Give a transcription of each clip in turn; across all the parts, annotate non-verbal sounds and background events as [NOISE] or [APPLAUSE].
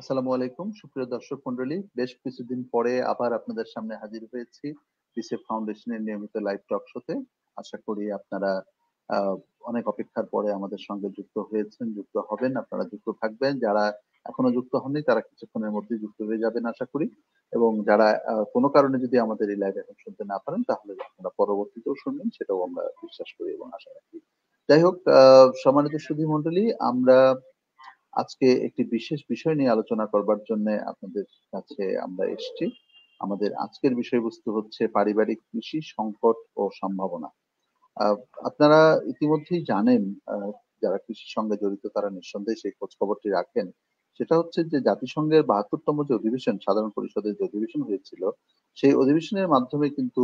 আসসালামু আলাইকুম সুপ্রিয় দর্শক মন্ডলী বেশ কিছুদিন পরে আবার আপনাদের সামনে হাজির হয়েছি বিসেফ ফাউন্ডেশনের নিয়মিত লাইভ টক শোতে আশা করি আপনারা অনেক অপেক্ষার পরে আমাদের সঙ্গে যুক্ত হয়েছেন যুক্ত হবেন আপনারা যুক্ত থাকবেন যারা এখনো যুক্ত হননি তারা কিছুক্ষণের মধ্যে যুক্ত হয়ে যাবেন আশা করি এবং যারা কোনো কারণে যদি আমাদের এই লাইভ এখন শুনতে না পারেন তাহলে আপনারা পরবর্তীতেও শুনবেন সেটাও আমরা বিশ্বাস করি এবং আশা রাখি যাই হোক সম্মানিত সুধী মন্ডলী আমরা আজকে একটি বিশেষ বিষয় নিয়ে আলোচনা করবার জন্য আপনাদের কাছে আমরা এসেছি আমাদের আজকের বিষয়বস্তু হচ্ছে পারিবারিক কৃষি সংকট ও সম্ভাবনা আপনারা ইতিমধ্যেই জানেন যারা কৃষির সঙ্গে জড়িত তারা নিঃসন্দেহে সেই খোঁজ খবরটি রাখেন সেটা হচ্ছে যে জাতিসংঘের বাহাত্তরতম যে অধিবেশন সাধারণ পরিষদের যে অধিবেশন হয়েছিল সেই অধিবেশনের মাধ্যমে কিন্তু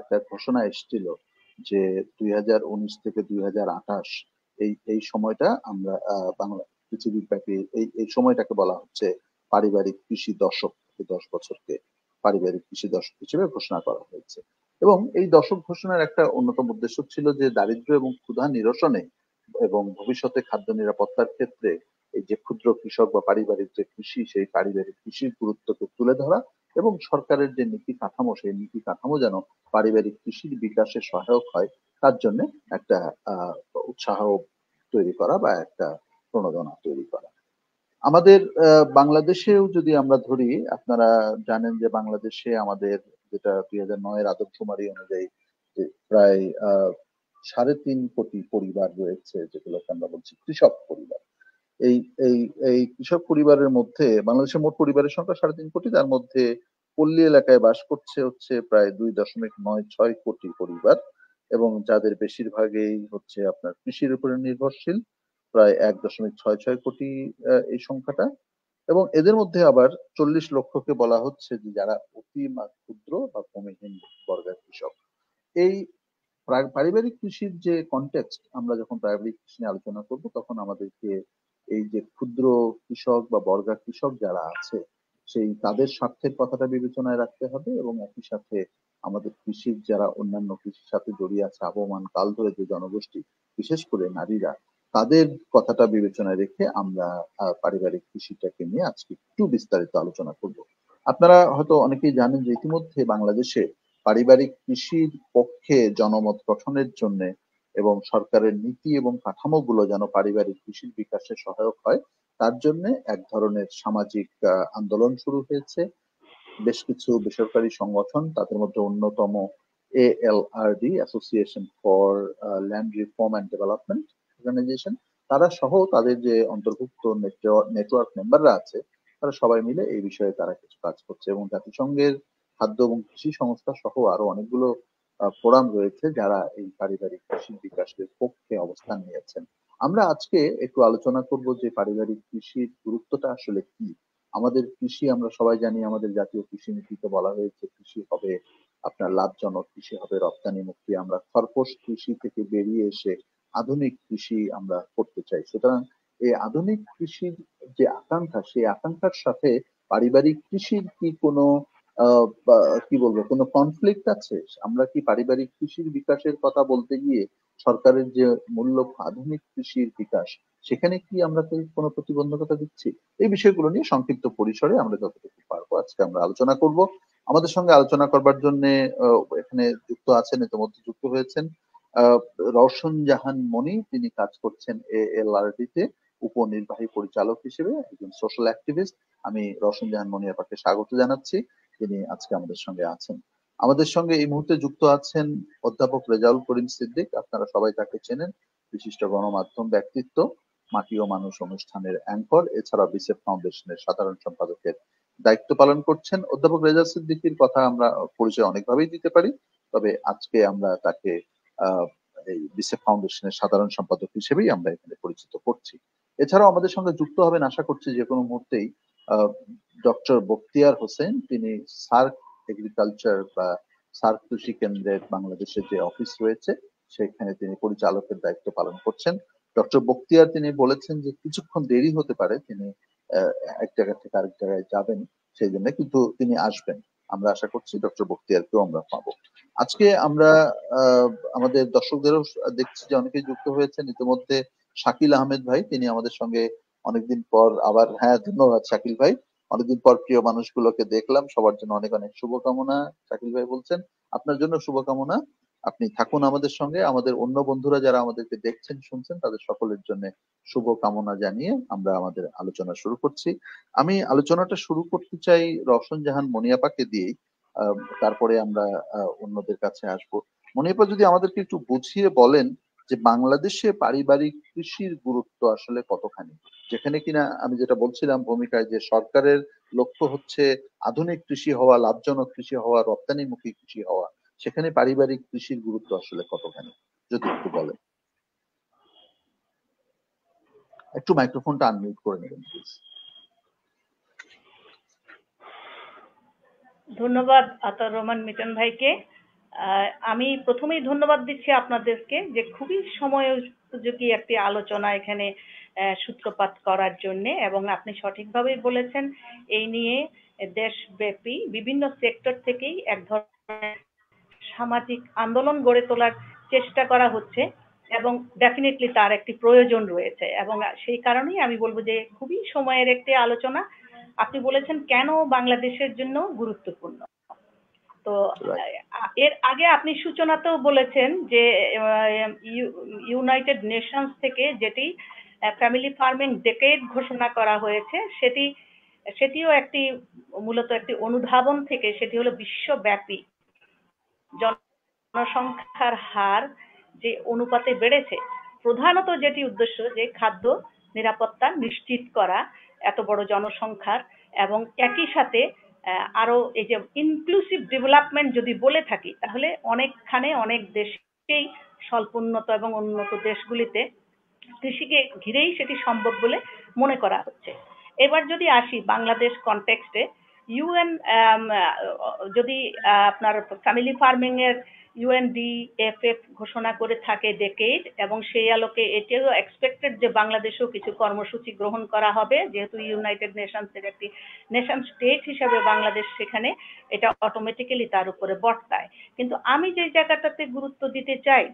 একটা ঘোষণা এসেছিল যে দুই থেকে দুই এই এই সময়টা আমরা বাংলা পৃথিবীর ব্যাপী এই এই সময়টাকে বলা হচ্ছে পারিবারিক কৃষি দশক দশ বছরকে পারিবারিক কৃষি দশক হিসেবে ঘোষণা করা হয়েছে এবং এই দশক ঘোষণার একটা অন্যতম উদ্দেশ্য ছিল যে দারিদ্র এবং ক্ষুধা নিরসনে এবং ভবিষ্যতে খাদ্য নিরাপত্তার ক্ষেত্রে এই যে ক্ষুদ্র কৃষক বা পারিবারিক যে কৃষি সেই পারিবারিক কৃষির গুরুত্বকে তুলে ধরা এবং সরকারের যে নীতি কাঠামো সেই নীতি কাঠামো যেন পারিবারিক কৃষির বিকাশে সহায়ক হয় তার জন্য একটা উৎসাহ তৈরি করা বা একটা প্রণোদনা তৈরি করা আমাদের বাংলাদেশেও যদি আমরা ধরি আপনারা জানেন যে বাংলাদেশে আমাদের যেটা দুই হাজার নয়ের আদমশুমারি অনুযায়ী প্রায় সাড়ে তিন কোটি পরিবার রয়েছে যেগুলোকে আমরা বলছি কৃষক পরিবার এই এই এই কৃষক পরিবারের মধ্যে বাংলাদেশের মোট পরিবারের সংখ্যা সাড়ে তিন কোটি তার মধ্যে পল্লী এলাকায় বাস করছে হচ্ছে প্রায় দুই দশমিক নয় ছয় কোটি পরিবার এবং যাদের বেশিরভাগই হচ্ছে আপনার কৃষির উপরে নির্ভরশীল প্রায় এক দশমিক ছয় ছয় কোটি এই সংখ্যাটা এবং এদের মধ্যে আবার চল্লিশ লক্ষকে বলা হচ্ছে যে যারা অতি ক্ষুদ্র বা ভূমিহীন বর্গের কৃষক এই পারিবারিক কৃষির যে কনটেক্সট আমরা যখন পারিবারিক কৃষি নিয়ে আলোচনা করব তখন আমাদেরকে এই যে ক্ষুদ্র কৃষক বা বর্গা কৃষক যারা আছে সেই তাদের স্বার্থের কথাটা বিবেচনায় রাখতে হবে এবং একই সাথে আমাদের কৃষির যারা অন্যান্য কৃষির সাথে জড়িয়ে আছে আবহমান কাল ধরে যে জনগোষ্ঠী বিশেষ করে নারীরা তাদের কথাটা বিবেচনায় রেখে আমরা পারিবারিক কৃষিটাকে নিয়ে আজকে একটু বিস্তারিত আলোচনা করব আপনারা হয়তো অনেকেই জানেন যে ইতিমধ্যে বাংলাদেশে পারিবারিক কৃষির পক্ষে জনমত গঠনের জন্য এবং সরকারের নীতি এবং কাঠামোগুলো যেন পারিবারিক কৃষির বিকাশে সহায়ক হয় তার জন্য এক ধরনের সামাজিক আন্দোলন শুরু হয়েছে বেশ কিছু বেসরকারি সংগঠন তাদের মধ্যে অন্যতম ALRD association for land reform and development organization তারা সহ তাদের যে অন্তর্ভুক্ত নেটওয়ার্ক মেম্বাররা আছে তারা সবাই মিলে এই বিষয়ে তারা কিছু কাজ করছে এবং জাতিসংঘের খাদ্য এবং কৃষি সংস্থা সহ আরো অনেকগুলো ফোরাম রয়েছে যারা এই পারিবারিক কৃষি বিকাশের পক্ষে অবস্থান নিয়েছেন আমরা আজকে একটু আলোচনা করব যে পারিবারিক কৃষির গুরুত্বটা আসলে কি আমাদের কৃষি আমরা সবাই জানি আমাদের জাতীয় কৃষি নীতিতে বলা হয়েছে কৃষি হবে আপনার লাভজনক কৃষি হবে রপ্তানি মুক্তি আমরা খরপোশ কৃষি থেকে বেরিয়ে এসে আধুনিক কৃষি আমরা করতে চাই সুতরাং এই আধুনিক কৃষির যে আকাঙ্ক্ষা সেই আকাঙ্ক্ষার সাথে পারিবারিক কৃষির কি কোনো কি বলবো কোনো কনফ্লিক্ট আছে আমরা কি পারিবারিক কৃষির বিকাশের কথা বলতে গিয়ে সরকারের যে মূল্য আধুনিক কৃষির বিকাশ সেখানে কি আমরা কোনো প্রতিবন্ধকতা দিচ্ছি এই বিষয়গুলো নিয়ে সংক্ষিপ্ত পরিসরে আমরা যতটুকু পারবো আজকে আমরা আলোচনা করব আমাদের সঙ্গে আলোচনা করবার জন্য এখানে যুক্ত আছেন ইতিমধ্যে যুক্ত হয়েছেন রশন জাহান মনি তিনি কাজ করছেন এ এল আর ডিতে উপনির্বাহী পরিচালক হিসেবে একজন সোশ্যাল অ্যাক্টিভিস্ট আমি রশন জাহান মনি আপনাকে স্বাগত জানাচ্ছি তিনি আজকে আমাদের সঙ্গে আছেন আমাদের সঙ্গে এই মুহূর্তে যুক্ত আছেন অধ্যাপক রেজাউল করিম সিদ্দিক আপনারা সবাই তাকে চেনেন বিশিষ্ট গণমাধ্যম ব্যক্তিত্ব মাটি ও মানুষ অনুষ্ঠানের অ্যাঙ্কর এছাড়া বিসেফ ফাউন্ডেশনের সাধারণ সম্পাদকের দায়িত্ব পালন করছেন অধ্যাপক রেজা সিদ্দিকির কথা আমরা পরিচয় অনেকভাবেই দিতে পারি তবে আজকে আমরা তাকে এই বিসেফ ফাউন্ডেশনের সাধারণ সম্পাদক হিসেবেই আমরা এখানে পরিচিত করছি এছাড়াও আমাদের সঙ্গে যুক্ত হবেন আশা করছি যে কোনো মুহূর্তেই ডক্টর বক্তিয়ার হোসেন তিনি সার্ক এগ্রিকালচার বা সার্ক কৃষি কেন্দ্রের বাংলাদেশের যে অফিস রয়েছে সেখানে তিনি পরিচালকের দায়িত্ব পালন করছেন ডক্টর বক্তিয়ার তিনি বলেছেন যে কিছুক্ষণ দেরি হতে পারে তিনি এক জায়গা থেকে আরেক জায়গায় যাবেন সেই জন্য কিন্তু তিনি আসবেন আমরা আশা করছি ডক্টর বক্তিয়ারকেও আমরা পাবো আজকে আমরা আমাদের দর্শকদেরও দেখছি যে অনেকে যুক্ত হয়েছেন ইতিমধ্যে শাকিল আহমেদ ভাই তিনি আমাদের সঙ্গে অনেকদিন পর আবার হ্যাঁ ধন্যবাদ শাকিল ভাই অনেকদিন পর প্রিয় মানুষগুলোকে দেখলাম সবার জন্য অনেক অনেক শুভকামনা শাকিল ভাই বলছেন আপনার জন্য শুভকামনা আপনি থাকুন আমাদের সঙ্গে আমাদের অন্য বন্ধুরা যারা আমাদেরকে দেখছেন শুনছেন তাদের সকলের জন্য শুভকামনা জানিয়ে আমরা আমাদের আলোচনা শুরু করছি আমি আলোচনাটা শুরু করতে চাই রওশন জাহান মনিয়াপাকে দিয়েই তারপরে আমরা অন্যদের কাছে আসব মনিপা যদি আমাদেরকে একটু বুঝিয়ে বলেন যে বাংলাদেশে পারিবারিক কৃষির গুরুত্ব আসলে কতখানি যেখানে কিনা আমি যেটা বলছিলাম ভূমিকায় যে সরকারের লক্ষ্য হচ্ছে আধুনিক কৃষি হওয়া লাভজনক কৃষি হওয়া রপ্তানিমুখী কৃষি হওয়া সেখানে পারিবারিক কৃষির গুরুত্ব আসলে কতখানি যদি একটু বলেন একটু মাইক্রোফোনটা আনমিউট করে নেবেন প্লিজ ধন্যবাদ আতার রহমান মিটন ভাইকে আমি প্রথমেই ধন্যবাদ দিচ্ছি আপনাদেরকে যে খুবই সময় উপযোগী একটি আলোচনা এখানে সূত্রপাত করার জন্য এবং আপনি সঠিকভাবেই বলেছেন এই নিয়ে দেশব্যাপী বিভিন্ন সেক্টর থেকেই এক ধরনের সামাজিক আন্দোলন গড়ে তোলার চেষ্টা করা হচ্ছে এবং ডেফিনেটলি তার একটি প্রয়োজন রয়েছে এবং সেই কারণেই আমি বলবো যে খুবই সময়ের একটি আলোচনা আপনি বলেছেন কেন বাংলাদেশের জন্য গুরুত্বপূর্ণ তো এর আগে আপনি সূচনাতেও বলেছেন যে ইউনাইটেড নেশনস থেকে যেটি ফ্যামিলি ফার্মিং ডেকেড ঘোষণা করা হয়েছে সেটি সেটিও একটি মূলত একটি অনুধাবন থেকে সেটি হলো বিশ্বব্যাপী জনসংখ্যার হার যে অনুপাতে বেড়েছে প্রধানত যেটি উদ্দেশ্য যে খাদ্য নিরাপত্তা নিশ্চিত করা এত বড় জনসংখ্যার এবং একই সাথে আরো এই যে ইনক্লুসিভ ডেভেলপমেন্ট যদি বলে থাকি তাহলে অনেকখানে অনেক স্বল্প স্বল্পোন্নত এবং উন্নত দেশগুলিতে কৃষিকে ঘিরেই সেটি সম্ভব বলে মনে করা হচ্ছে এবার যদি আসি বাংলাদেশ কনটেক্সটে ইউএন যদি আপনার ফ্যামিলি ফার্মিং এর ইউএনডিএফএফ ঘোষণা করে থাকে ডেকেড এবং সেই আলোকে এটিও এক্সপেক্টেড যে বাংলাদেশেও কিছু কর্মসূচি গ্রহণ করা হবে যেহেতু ইউনাইটেড নেশনস এর একটি নেশন স্টেট হিসাবে বাংলাদেশ সেখানে এটা অটোমেটিক্যালি তার উপরে বর্তায় কিন্তু আমি যে জায়গাটাতে গুরুত্ব দিতে চাই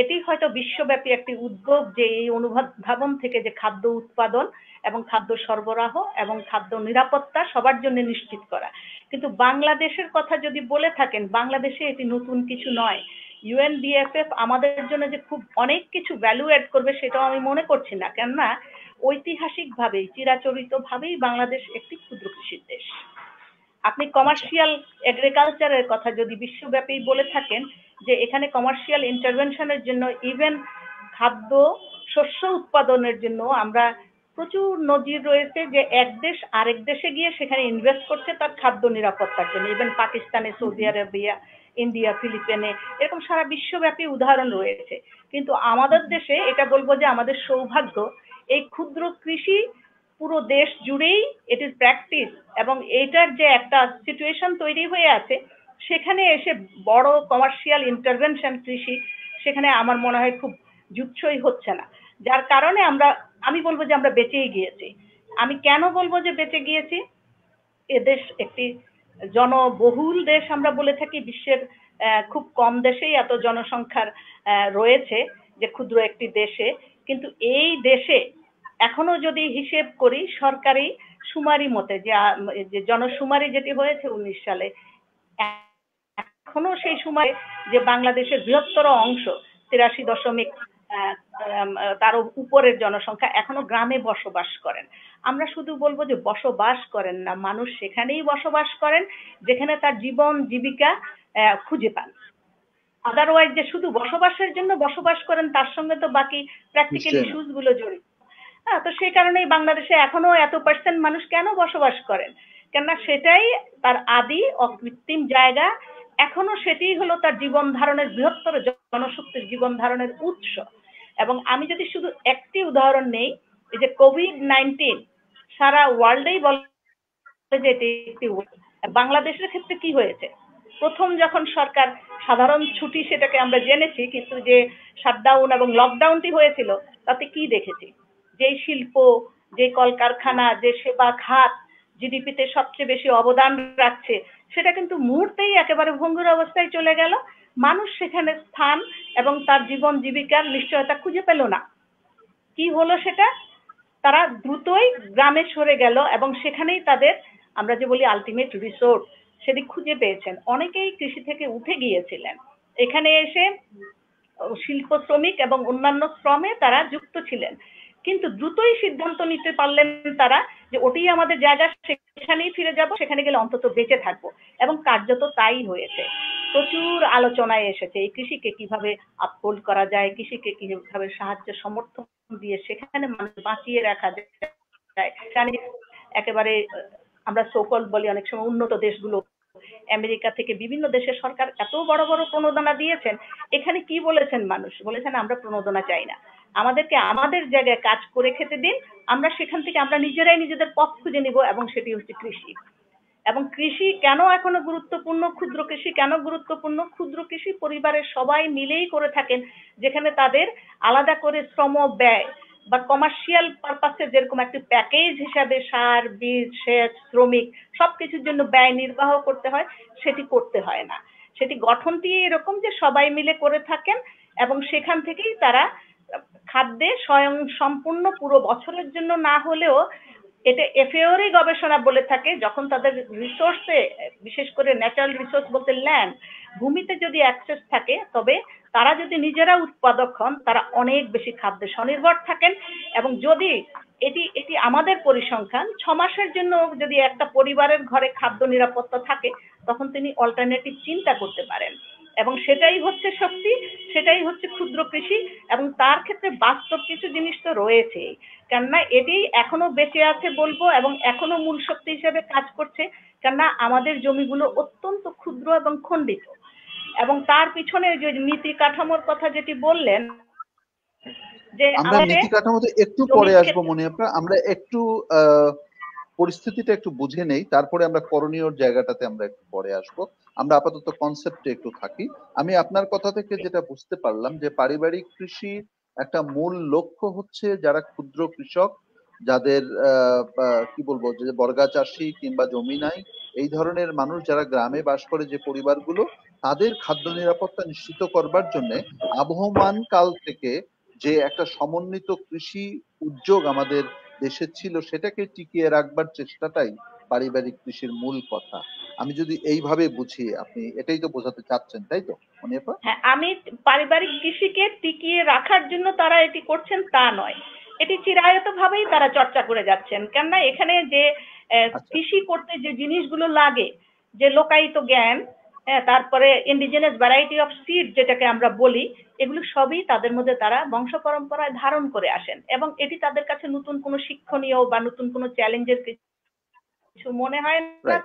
এটি হয়তো বিশ্বব্যাপী একটি উদ্যোগ যে এই অনুধাবন থেকে যে খাদ্য উৎপাদন এবং খাদ্য সরবরাহ এবং খাদ্য নিরাপত্তা সবার জন্য নিশ্চিত করা কিন্তু বাংলাদেশের কথা যদি বলে থাকেন বাংলাদেশে এটি নতুন কিছু নয় ইউএনডিএফএফ আমাদের জন্য যে খুব অনেক কিছু ভ্যালু অ্যাড করবে সেটাও আমি মনে করছি না কেননা ঐতিহাসিকভাবেই চিরাচরিতভাবেই বাংলাদেশ একটি ক্ষুদ্র কৃষির দেশ আপনি কমার্শিয়াল এগ্রিকালচারের কথা যদি বিশ্বব্যাপী বলে থাকেন যে এখানে কমার্শিয়াল ইন্টারভেনশনের জন্য ইভেন খাদ্য শস্য উৎপাদনের জন্য আমরা প্রচুর নজির রয়েছে যে এক দেশ আরেক দেশে গিয়ে সেখানে ইনভেস্ট করছে তার খাদ্য নিরাপত্তার জন্য ইভেন পাকিস্তানে সৌদি আরবিয়া ইন্ডিয়া ফিলিপিনে এরকম সারা বিশ্বব্যাপী উদাহরণ রয়েছে কিন্তু আমাদের দেশে এটা বলবো যে আমাদের সৌভাগ্য এই ক্ষুদ্র কৃষি পুরো দেশ জুড়েই এট ইজ প্র্যাকটিস এবং এটার যে একটা সিচুয়েশন তৈরি হয়ে আছে সেখানে এসে বড় কমার্শিয়াল ইন্টারভেনশন কৃষি সেখানে আমার মনে হয় খুব জুচ্ছই হচ্ছে না যার কারণে আমরা আমি বলবো যে আমরা বেঁচেই গিয়েছি আমি কেন বলবো যে বেঁচে গিয়েছি এদেশ একটি জনবহুল দেশ আমরা বলে থাকি বিশ্বের খুব কম দেশেই এত জনসংখ্যার রয়েছে যে ক্ষুদ্র একটি দেশে কিন্তু এই দেশে এখনো যদি হিসেব করি সরকারি সুমারি মতে যে জনসুমারি যেটি হয়েছে উনিশ সালে এখনো সেই সময় যে বাংলাদেশের বৃহত্তর অংশ তিরাশি দশমিক তার উপরের জনসংখ্যা এখনো গ্রামে বসবাস করেন আমরা শুধু বলবো যে বসবাস করেন না মানুষ সেখানেই বসবাস করেন যেখানে তার জীবন জীবিকা খুঁজে পান আদারওয়াইজ যে শুধু বসবাসের জন্য বসবাস করেন তার সঙ্গে তো বাকি প্র্যাকটিক্যাল ইস্যুস গুলো জড়িত হ্যাঁ তো সেই কারণেই বাংলাদেশে এখনো এত পার্সেন্ট মানুষ কেন বসবাস করেন কেননা সেটাই তার আদি অকৃত্রিম জায়গা এখনো সেটি হলো তার জীবন ধারণের বৃহত্তর জনশক্তির জীবন ধারণের উৎস এবং আমি যদি শুধু একটি উদাহরণ নেই এই যে কোভিড নাইন্টিন সারা ওয়ার্ল্ডেই বলে যে এটি একটি বাংলাদেশের ক্ষেত্রে কি হয়েছে প্রথম যখন সরকার সাধারণ ছুটি সেটাকে আমরা জেনেছি কিন্তু যে শাটডাউন এবং লকডাউনটি হয়েছিল তাতে কি দেখেছি যে শিল্প যে কলকারখানা যে সেবা খাত জিডিপিতে সবচেয়ে বেশি অবদান রাখছে সেটা কিন্তু মুহূর্তেই একেবারে ভঙ্গুর অবস্থায় চলে গেল মানুষ সেখানে স্থান এবং তার জীবন জীবিকার নিশ্চয়তা খুঁজে পেল না কি হলো সেটা তারা দ্রুতই গ্রামে সরে গেল এবং সেখানেই তাদের আমরা যে বলি আলটিমেট রিসোর্ট সেটি খুঁজে পেয়েছেন অনেকেই কৃষি থেকে উঠে গিয়েছিলেন এখানে এসে শিল্প শ্রমিক এবং অন্যান্য শ্রমে তারা যুক্ত ছিলেন কিন্তু দ্রুতই সিদ্ধান্ত নিতে পারলেন তারা যে ওটি আমাদের জায়গা সেখানেই ফিরে যাব সেখানে গেলে অন্তত বেঁচে থাকব এবং কার্যত তাই হয়েছে প্রচুর আলোচনায় এসেছে এই কৃষিকে কিভাবে আপহোল্ড করা যায় কৃষিকে কিভাবে সাহায্য সমর্থন দিয়ে সেখানে মানুষ বাঁচিয়ে রাখা যায় একেবারে আমরা সকল বলি অনেক সময় উন্নত দেশগুলো আমেরিকা থেকে বিভিন্ন দেশের সরকার এত বড় বড় প্রণোদনা দিয়েছেন এখানে কি বলেছেন মানুষ বলেছেন আমরা প্রণোদনা চাই না আমাদেরকে আমাদের জায়গায় কাজ করে খেতে দিন আমরা সেখান থেকে আমরা নিজেরাই নিজেদের পথ খুঁজে নিব এবং সেটি হচ্ছে কৃষি এবং কৃষি কেন এখনো গুরুত্বপূর্ণ ক্ষুদ্র কৃষি কেন গুরুত্বপূর্ণ ক্ষুদ্র কৃষি পরিবারের সবাই মিলেই করে থাকেন যেখানে তাদের আলাদা করে শ্রম ব্যয় বা কমার্শিয়াল পারপাসে যেরকম একটি প্যাকেজ হিসাবে সার বীজ সেচ শ্রমিক সবকিছুর জন্য ব্যয় নির্বাহ করতে হয় সেটি করতে হয় না সেটি গঠনটি এরকম যে সবাই মিলে করে থাকেন এবং সেখান থেকেই তারা খাদ্যে স্বয়ং সম্পূর্ণ পুরো বছরের জন্য না হলেও এটা এফএওরই গবেষণা বলে থাকে যখন তাদের রিসোর্সে বিশেষ করে ন্যাচারাল রিসোর্স বলতে ল্যান্ড ভূমিতে যদি অ্যাক্সেস থাকে তবে তারা যদি নিজেরা উৎপাদক হন তারা অনেক বেশি খাদ্যে স্বনির্ভর থাকেন এবং যদি এটি এটি আমাদের পরিসংখ্যান ছ মাসের জন্য যদি একটা পরিবারের ঘরে খাদ্য নিরাপত্তা থাকে তখন তিনি অল্টারনেটিভ চিন্তা করতে পারেন এবং সেটাই হচ্ছে শক্তি সেটাই হচ্ছে ক্ষুদ্র কৃষি এবং তার ক্ষেত্রে বাস্তব কিছু জিনিস তো রয়েছে কেননা এটি এখনো বেঁচে আছে বলবো এবং এখনো মূল শক্তি হিসেবে কাজ করছে কেননা আমাদের জমিগুলো অত্যন্ত ক্ষুদ্র এবং খণ্ডিত এবং তার পিছনে যে নীতি কাঠামোর কথা যেটি বললেন যে আমরা নীতি কাঠামোতে একটু পরে আসবো মনে আপনার আমরা একটু পরিস্থিতিটা একটু বুঝে নেই তারপরে আমরা করণীয় জায়গাটাতে আমরা একটু পরে আসবো আমরা আপাতত কনসেপ্টে একটু থাকি আমি আপনার কথা থেকে যেটা বুঝতে পারলাম যে পারিবারিক কৃষির একটা মূল লক্ষ্য হচ্ছে যারা ক্ষুদ্র কৃষক যাদের কি বলবো যে বর্গা চাষি কিংবা জমি নাই এই ধরনের মানুষ যারা গ্রামে বাস করে যে পরিবারগুলো তাদের খাদ্য নিরাপত্তা নিশ্চিত করবার জন্য আবহমান কাল থেকে যে একটা সমন্বিত কৃষি উদ্যোগ আমাদের দেশে ছিল সেটাকে টিকিয়ে রাখবার চেষ্টাটাই পারিবারিক কৃষির মূল কথা আমি যদি এইভাবে বুঝি আপনি এটাই তো বোঝাতে চাচ্ছেন তাই তো মনিয়াপা হ্যাঁ আমি পারিবারিক কৃষিকে টিকিয়ে রাখার জন্য তারা এটি করছেন তা নয় এটি চিরায়ত ভাবেই তারা চর্চা করে যাচ্ছেন কেননা এখানে যে আচ্ছা। কৃষি করতে যে জিনিসগুলো লাগে যে লোকায়িত জ্ঞান তারপরে ইন্ডিজেনাস ভ্যারাইটি অফ সিড যেটাকে আমরা বলি এগুলো সবই তাদের মধ্যে তারা বংশ পরম্পরায় ধারণ করে আসেন এবং এটি তাদের কাছে নতুন কোনো শিক্ষণীয় বা নতুন কোনো চ্যালেঞ্জের কিছু মনে হয় না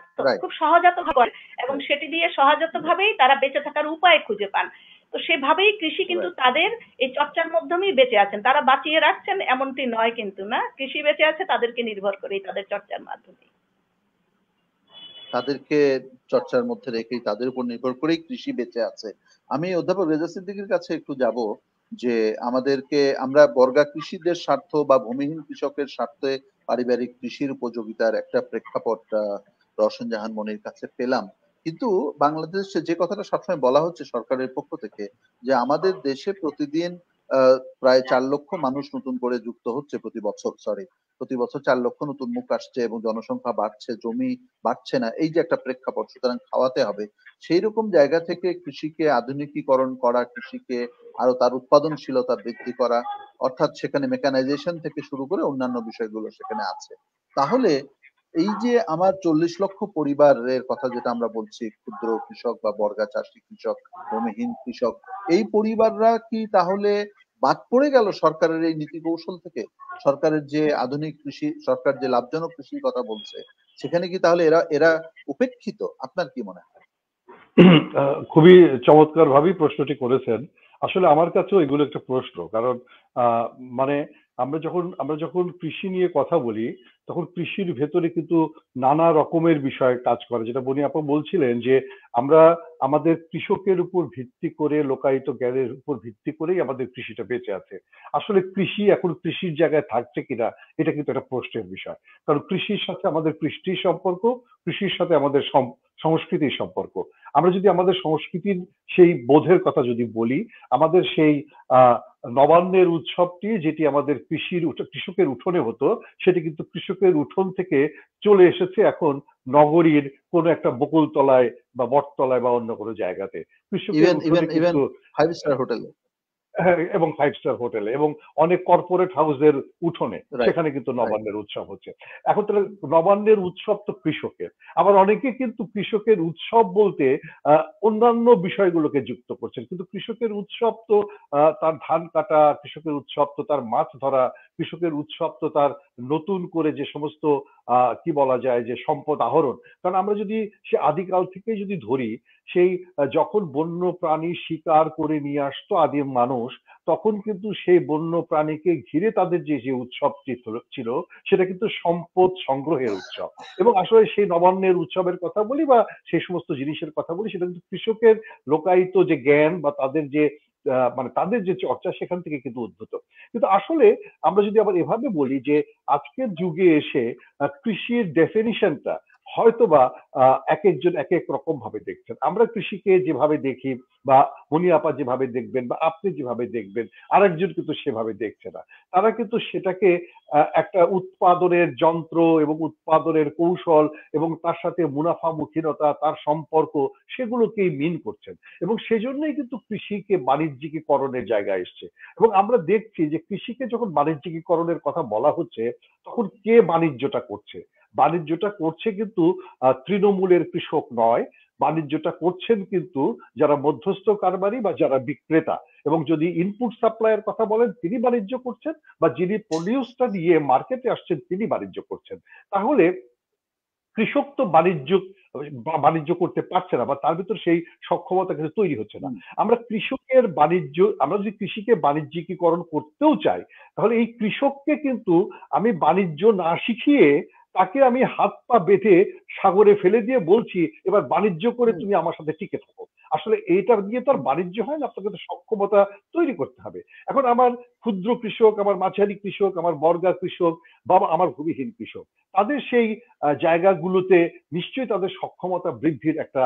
খুব সহজাত করে এবং সেটি দিয়ে সহজাত ভাবেই তারা বেঁচে থাকার উপায় খুঁজে পান তো সেভাবেই কৃষি কিন্তু তাদের এই চর্চার মাধ্যমেই বেঁচে আছেন তারা বাঁচিয়ে রাখছেন এমনটি নয় কিন্তু না কৃষি বেঁচে আছে তাদেরকে নির্ভর করেই তাদের চর্চার মাধ্যমে তাদেরকে চর্চার মধ্যে রেখেই তাদের উপর নির্ভর করেই কৃষি বেঁচে আছে আমি অধ্যাপক রেজা সিদ্দিকীর কাছে একটু যাব যে আমাদেরকে আমরা বর্গা কৃষিদের স্বার্থ বা ভূমিহীন কৃষকের স্বার্থে পারিবারিক কৃষির উপযোগিতার একটা প্রেক্ষাপট রওশন জাহান মনির কাছে পেলাম কিন্তু বাংলাদেশে যে কথাটা সবসময় বলা হচ্ছে সরকারের পক্ষ থেকে যে আমাদের দেশে প্রতিদিন প্রায় চার লক্ষ মানুষ নতুন করে যুক্ত হচ্ছে প্রতি বছর সরি প্রতি বছর চার লক্ষ নতুন মুখ আসছে এবং জনসংখ্যা বাড়ছে জমি বাড়ছে না এই যে একটা প্রেক্ষাপট সুতরাং খাওয়াতে হবে সেই রকম জায়গা থেকে কৃষিকে আধুনিকীকরণ করা কৃষিকে আরো তার উৎপাদনশীলতা বৃদ্ধি করা অর্থাৎ সেখানে মেকানাইজেশন থেকে শুরু করে অন্যান্য বিষয়গুলো সেখানে আছে তাহলে এই যে আমার চল্লিশ লক্ষ পরিবারের কথা যেটা আমরা বলছি ক্ষুদ্র কৃষক বা বর্গা চাষি কৃষক ভূমিহীন কৃষক এই পরিবাররা কি তাহলে বাদ পড়ে গেল সরকারের এই নীতি কৌশল থেকে সরকারের যে আধুনিক কৃষি সরকার যে লাভজনক কৃষির কথা বলছে সেখানে কি তাহলে এরা এরা উপেক্ষিত আপনার কি মনে হয় খুবই চমৎকার ভাবেই প্রশ্নটি করেছেন আসলে আমার কাছেও এগুলো একটা প্রশ্ন কারণ মানে আমরা যখন আমরা যখন কৃষি নিয়ে কথা বলি তখন কৃষির ভেতরে কিন্তু নানা রকমের বিষয় কাজ করে যেটা বনি আপা বলছিলেন যে আমরা আমাদের কৃষকের উপর ভিত্তি করে লোকায়িত জ্ঞানের উপর ভিত্তি করেই আমাদের কৃষিটা বেঁচে আছে আসলে কৃষি এখন কৃষির জায়গায় থাকছে কিনা এটা কিন্তু একটা প্রশ্নের বিষয় কারণ কৃষির সাথে আমাদের কৃষ্টির সম্পর্ক কৃষির সাথে আমাদের সংস্কৃতির সম্পর্ক আমরা যদি আমাদের সংস্কৃতির সেই বোধের কথা যদি বলি আমাদের সেই আহ নবান্নের উৎসবটি যেটি আমাদের কৃষির কৃষকের উঠোনে হতো সেটি কিন্তু কৃষকের উঠোন থেকে চলে এসেছে এখন নগরীর কোনো একটা বকুলতলায় বা বটতলায় বা অন্য কোনো জায়গাতে কৃষকের হোটেলে হ্যাঁ, এবং ফাইভ স্টার হোটেলে এবং অনেক কর্পোরেট হাউসের উঠোনে সেখানে কিন্তু নবান্নের উৎসব হচ্ছে এখন তাহলে নবান্নের উৎসব তো কৃষকের আবার অনেকে কিন্তু কৃষকের উৎসব বলতে অন্যান্য বিষয়গুলোকে যুক্ত করছেন কিন্তু কৃষকের উৎসব তো তার ধান কাটা কৃষকের উৎসব তো তার মাছ ধরা কৃষকের উৎসব তো তার নতুন করে যে সমস্ত কি বলা যায় যে সম্পদ আহরণ কারণ আমরা যদি সে আদিকাল থেকে যদি ধরি সেই যখন বন্য প্রাণী শিকার করে নিয়ে আসতো আদিম মানুষ তখন কিন্তু সেই বন্য প্রাণীকে ঘিরে তাদের যে যে উৎসবটি ছিল সেটা কিন্তু সম্পদ সংগ্রহের উৎসব এবং আসলে সেই নবান্নের উৎসবের কথা বলি বা সেই সমস্ত জিনিসের কথা বলি সেটা কিন্তু কৃষকের লোকায়িত যে জ্ঞান বা তাদের যে মানে তাদের যে চর্চা সেখান থেকে কিন্তু উদ্ভূত কিন্তু আসলে আমরা যদি আবার এভাবে বলি যে আজকের যুগে এসে কৃষির ডেফিনিশনটা হয়তোবা এক একজন এক এক রকম ভাবে দেখছেন আমরা কৃষিকে যেভাবে দেখি বা মনি আপা যেভাবে দেখবেন বা আপনি যেভাবে দেখবেন আরেকজন কিন্তু সেভাবে দেখছে না তারা কিন্তু সেটাকে একটা উৎপাদনের যন্ত্র এবং উৎপাদনের কৌশল এবং তার সাথে মুনাফামুখীনতা তার সম্পর্ক সেগুলোকেই মিন করছেন এবং সেজন্যই কিন্তু কৃষিকে বাণিজ্যিকীকরণের জায়গা এসছে এবং আমরা দেখছি যে কৃষিকে যখন বাণিজ্যিকীকরণের কথা বলা হচ্ছে তখন কে বাণিজ্যটা করছে বাণিজ্যটা করছে কিন্তু তৃণমূলের কৃষক নয় বাণিজ্যটা করছেন কিন্তু যারা মধ্যস্থ কারবারি বা যারা বিক্রেতা এবং যদি ইনপুট সাপ্লাইয়ের কথা বলেন তিনি বাণিজ্য করছেন বা যিনি প্রডিউসটা দিয়ে মার্কেটে আসছেন তিনি বাণিজ্য করছেন তাহলে কৃষক তো বাণিজ্য বাণিজ্য করতে পারছে না বা তার ভিতর সেই সক্ষমতা কিন্তু তৈরি হচ্ছে না আমরা কৃষকের বাণিজ্য আমরা যদি কৃষিকে বাণিজ্যিকীকরণ করতেও চাই তাহলে এই কৃষককে কিন্তু আমি বাণিজ্য না শিখিয়ে তাকে আমি হাত পা বেঁধে সাগরে ফেলে দিয়ে বলছি এবার বাণিজ্য করে তুমি আমার সাথে টিকে থাকো আসলে এইটা দিয়ে তো আর বাণিজ্য হয় না আপনাকে তো সক্ষমতা তৈরি করতে হবে এখন আমার ক্ষুদ্র কৃষক আমার মাঝারি কৃষক আমার বর্গা কৃষক বা আমার ভূমিহীন কৃষক তাদের সেই জায়গাগুলোতে নিশ্চয়ই তাদের সক্ষমতা বৃদ্ধির একটা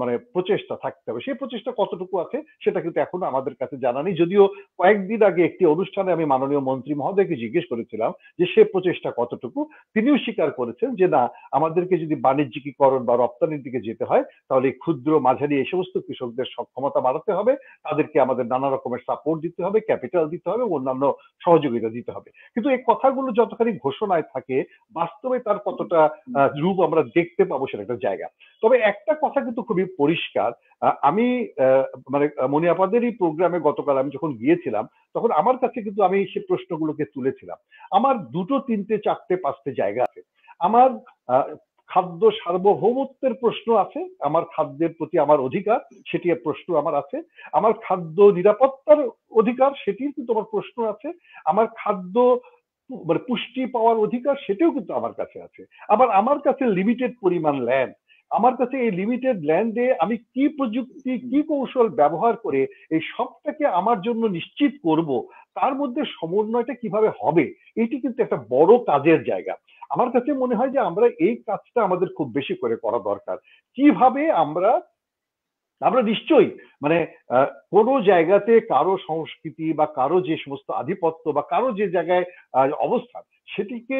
মানে প্রচেষ্টা থাকতে হবে সেই প্রচেষ্টা কতটুকু আছে সেটা কিন্তু এখনো আমাদের কাছে জানা নেই যদিও কয়েকদিন আগে একটি অনুষ্ঠানে আমি মাননীয় মন্ত্রী মহোদয়কে জিজ্ঞেস করেছিলাম যে সে প্রচেষ্টা কতটুকু তিনিও স্বীকার করেছেন যে না আমাদেরকে যদি বাণিজ্যিকীকরণ বা রপ্তানির দিকে যেতে হয় তাহলে ক্ষুদ্র মাঝারি এই সমস্ত কৃষকদের সক্ষমতা বাড়াতে হবে তাদেরকে আমাদের নানা রকমের সাপোর্ট দিতে হবে ক্যাপিটাল দিতে হবে অন্যান্য সহযোগিতা দিতে হবে কিন্তু এই কথাগুলো যতখানি ঘোষণায় থাকে বাস্তবে তার কতটা রূপ আমরা দেখতে পাবো সেটা একটা জায়গা তবে একটা কথা কিন্তু খুবই পরিষ্কার আমি মানে মনি এই প্রোগ্রামে গতকাল আমি যখন গিয়েছিলাম তখন আমার কাছে কিন্তু আমি সে প্রশ্নগুলোকে তুলেছিলাম আমার দুটো তিনটে চারটে পাঁচটে জায়গা আছে আমার খাদ্য সার্বভৌমত্বের প্রশ্ন আছে আমার খাদ্যের প্রতি আমার অধিকার সেটি প্রশ্ন আমার আছে আমার খাদ্য নিরাপত্তার অধিকার সেটির কিন্তু আমার প্রশ্ন আছে আমার খাদ্য মানে পুষ্টি পাওয়ার অধিকার সেটিও কিন্তু আমার কাছে আছে আবার আমার কাছে লিমিটেড পরিমাণ ল্যান্ড আমার কাছে এই লিমিটেড ল্যান্ডে আমি কি প্রযুক্তি কি কৌশল ব্যবহার করে এই সবটাকে আমার জন্য নিশ্চিত করব তার মধ্যে সমন্বয়টা কিভাবে হবে এটি কিন্তু একটা বড় কাজের জায়গা আমার কাছে মনে হয় যে আমরা এই কাজটা আমাদের খুব বেশি করে করা দরকার কিভাবে আমরা আমরা নিশ্চয়ই মানে কোনো জায়গাতে কারো সংস্কৃতি বা কারো যে সমস্ত আধিপত্য বা কারো যে জায়গায় অবস্থান সেটিকে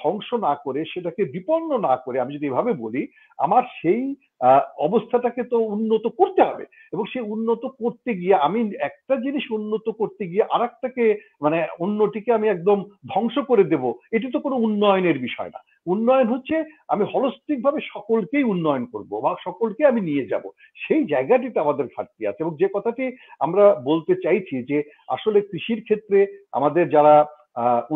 ধ্বংস না করে সেটাকে বিপন্ন না করে আমি যদি এভাবে বলি আমার সেই অবস্থাটাকে তো উন্নত করতে হবে এবং সেই উন্নত করতে গিয়ে আমি একটা জিনিস উন্নত করতে গিয়ে আর একটাকে মানে অন্যটিকে আমি একদম ধ্বংস করে দেব এটি তো কোনো উন্নয়নের বিষয় না উন্নয়ন হচ্ছে আমি হলস্তিক ভাবে সকলকেই উন্নয়ন করব বা সকলকে আমি নিয়ে যাব সেই জায়গাটিতে আমাদের ঘাটতি আছে এবং যে কথাটি আমরা বলতে চাইছি যে আসলে কৃষির ক্ষেত্রে আমাদের যারা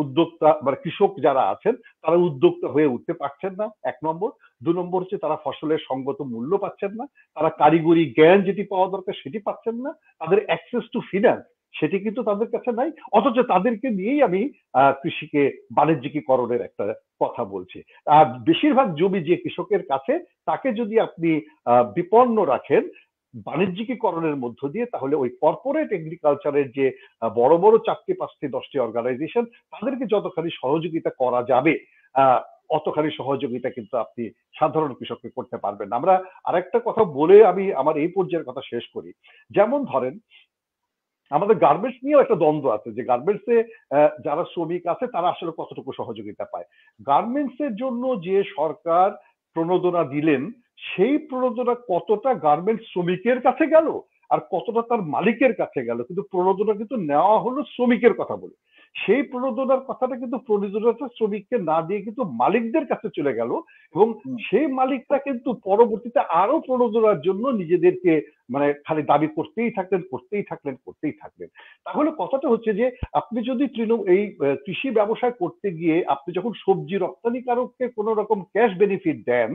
উদ্যোক্তা মানে কৃষক যারা আছেন তারা উদ্যোক্তা হয়ে উঠতে পারছেন না এক নম্বর দু নম্বর হচ্ছে তারা ফসলের সঙ্গত মূল্য পাচ্ছেন না তারা কারিগরি জ্ঞান যেটি পাওয়া দরকার সেটি পাচ্ছেন না তাদের অ্যাক্সেস টু ফিনান্স সেটি কিন্তু তাদের কাছে নাই অথচ তাদেরকে নিয়েই আমি কৃষিকে বাণিজ্যিকীকরণের একটা কথা বলছি আর বেশিরভাগ জমি যে কৃষকের কাছে তাকে যদি আপনি বিপন্ন রাখেন বাণিজ্যিকীকরণের মধ্য দিয়ে তাহলে ওই কর্পোরেট এগ্রিকালচারের যে বড় বড় চারটি পাঁচটি দশটি অর্গানাইজেশন তাদেরকে যতখানি সহযোগিতা করা যাবে অতখানি সহযোগিতা কিন্তু আপনি সাধারণ কৃষককে করতে পারবেন আমরা আরেকটা কথা বলে আমি আমার এই পর্যায়ের কথা শেষ করি যেমন ধরেন আমাদের গার্মেন্টস নিয়েও একটা দ্বন্দ্ব আছে যে গার্মেন্টসে যারা শ্রমিক আছে তারা আসলে কতটুকু সহযোগিতা পায় গার্মেন্টস এর জন্য যে সরকার প্রণোদনা দিলেন সেই প্রণোদনা কতটা গার্মেন্টস শ্রমিকের কাছে গেল আর কতটা তার মালিকের কাছে গেল কিন্তু প্রণোদনা কিন্তু নেওয়া হলো শ্রমিকের কথা বলে সেই প্রণোদনার কথাটা কিন্তু প্রণোদনাটা শ্রমিককে না দিয়ে কিন্তু মালিকদের কাছে চলে গেল এবং সেই মালিকটা কিন্তু পরবর্তীতে আরো প্রণোদনার জন্য নিজেদেরকে মানে খালি দাবি করতেই থাকলেন করতেই থাকলেন করতেই থাকলেন তাহলে কথাটা হচ্ছে যে আপনি যদি তৃণমূল এই কৃষি ব্যবসায় করতে গিয়ে আপনি যখন সবজি রপ্তানিকারককে কোনো রকম ক্যাশ বেনিফিট দেন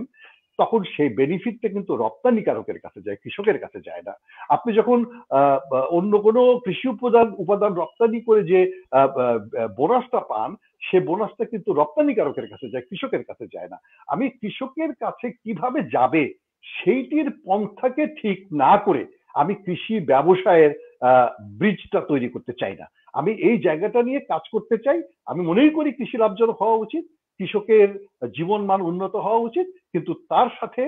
তখন সেই বেনিফিটটা কিন্তু রপ্তানিকারকের কাছে যায় কৃষকের কাছে যায় না আপনি যখন অন্য কোনো কৃষি উপাদান উপাদান রপ্তানি করে যে বোনাসটা পান সে বোনাসটা কিন্তু রপ্তানিকারকের কাছে যায় কৃষকের কাছে যায় না আমি কৃষকের কাছে কিভাবে যাবে সেইটির পন্থাকে ঠিক না করে আমি কৃষি ব্যবসায়ের ব্রিজটা তৈরি করতে চাই না আমি এই জায়গাটা নিয়ে কাজ করতে চাই আমি মনেই করি কৃষি লাভজনক হওয়া উচিত কৃষকের জীবন মান উন্নত হওয়া উচিত কিন্তু তার সাথে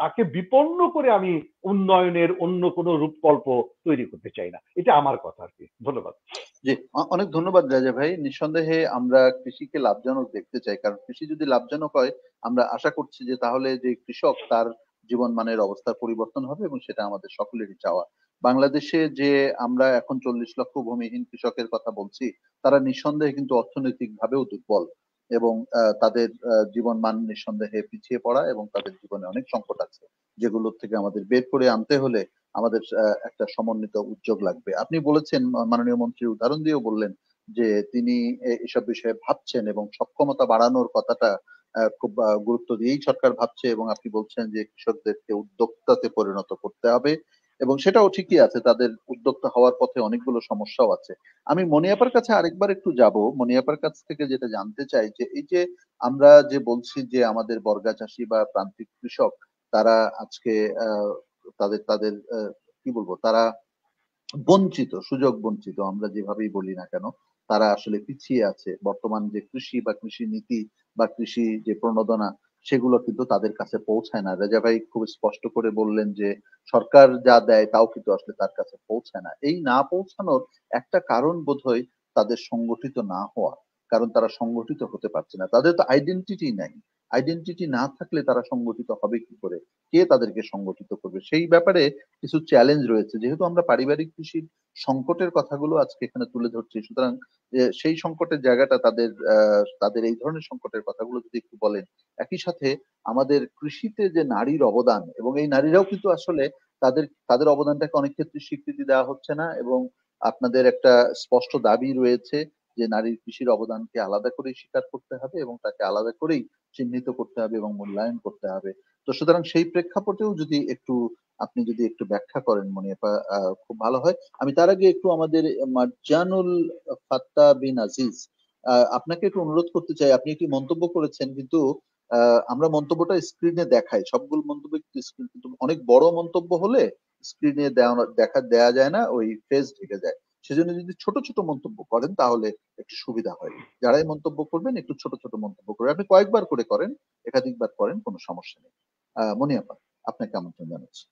তাকে বিপন্ন করে আমি উন্নয়নের অন্য কোন রূপকল্প তৈরি করতে চাই না এটা আমার কথা আর কি ধন্যবাদ জি অনেক ধন্যবাদ রাজা ভাই নিঃসন্দেহে আমরা কৃষিকে লাভজনক দেখতে চাই কারণ কৃষি যদি লাভজনক হয় আমরা আশা করছি যে তাহলে যে কৃষক তার জীবন মানের অবস্থার পরিবর্তন হবে এবং সেটা আমাদের সকলেরই চাওয়া বাংলাদেশে যে আমরা এখন চল্লিশ লক্ষ ভূমিহীন কৃষকের কথা বলছি তারা নিঃসন্দেহে কিন্তু অর্থনৈতিকভাবেও দুর্বল এবং তাদের জীবন মান নিঃসন্দেহে পিছিয়ে পড়া এবং তাদের জীবনে অনেক সংকট আছে যেগুলোর থেকে আমাদের বের করে আনতে হলে আমাদের একটা সমন্বিত উদ্যোগ লাগবে আপনি বলেছেন মাননীয় মন্ত্রী উদাহরণ দিয়েও বললেন যে তিনি এসব বিষয়ে ভাবছেন এবং সক্ষমতা বাড়ানোর কথাটা খুব গুরুত্ব দিয়েই সরকার ভাবছে এবং আপনি বলছেন যে কৃষকদেরকে উদ্যোক্তাতে পরিণত করতে হবে এবং সেটাও ঠিকই আছে তাদের উদ্যোক্তা হওয়ার পথে অনেকগুলো সমস্যাও আছে আমি মনিয়াপার কাছে আরেকবার একটু যাব মনিয়াপার কাছ থেকে যেটা জানতে চাই যে এই যে আমরা যে বলছি যে আমাদের বর্গা চাষি বা প্রান্তিক কৃষক তারা আজকে তাদের তাদের কি বলবো তারা বঞ্চিত সুযোগ বঞ্চিত আমরা যেভাবেই বলি না কেন তারা আসলে পিছিয়ে আছে বর্তমান যে কৃষি বা কৃষি নীতি বা কৃষি যে প্রণোদনা সেগুলো কিন্তু তাদের কাছে পৌঁছায় না রেজা ভাই খুব স্পষ্ট করে বললেন যে সরকার যা দেয় তাও কিন্তু আসলে তার কাছে পৌঁছায় না এই না পৌঁছানোর একটা কারণ বোধহয় তাদের সংগঠিত না হওয়া কারণ তারা সংগঠিত হতে পারছে না তাদের তো আইডেন্টিটি নাই আইডেন্টিটি না থাকলে তারা সংগঠিত হবে কি করে কে তাদেরকে সংগঠিত করবে সেই ব্যাপারে কিছু চ্যালেঞ্জ রয়েছে যেহেতু আমরা পারিবারিক কৃষির সংকটের কথাগুলো আজকে এখানে তুলে ধরছি সুতরাং সেই সংকটের জায়গাটা তাদের তাদের এই ধরনের সংকটের কথাগুলো যদি একটু বলেন একই সাথে আমাদের কৃষিতে যে নারীর অবদান এবং এই নারীরাও কিন্তু আসলে তাদের তাদের অবদানটাকে অনেক ক্ষেত্রে স্বীকৃতি দেওয়া হচ্ছে না এবং আপনাদের একটা স্পষ্ট দাবি রয়েছে যে নারীর কৃষির অবদানকে আলাদা করেই স্বীকার করতে হবে এবং তাকে আলাদা করেই চিহ্নিত করতে হবে এবং মূল্যায়ন করতে হবে তো সুতরাং সেই প্রেক্ষাপটেও যদি একটু আপনি যদি একটু ব্যাখ্যা করেন মনে খুব ভালো হয় আমি তার আগে একটু আমাদের মারজানুল ফাত্তা বিন আজিজ আপনাকে একটু অনুরোধ করতে চাই আপনি একটি মন্তব্য করেছেন কিন্তু আমরা মন্তব্যটা স্ক্রিনে দেখাই সবগুলো মন্তব্য স্ক্রিন কিন্তু অনেক বড় মন্তব্য হলে স্ক্রিনে দেখা দেয়া যায় না ওই ফেস ঢেকে যায় সেজন্য যদি ছোট ছোট মন্তব্য করেন তাহলে একটু সুবিধা হয় যারাই মন্তব্য করবেন একটু ছোট ছোট মন্তব্য করবেন আপনি কয়েকবার করে করেন একাধিকবার করেন কোনো সমস্যা নেই মনে আপা আপনাকে আমন্ত্রণ জানাচ্ছি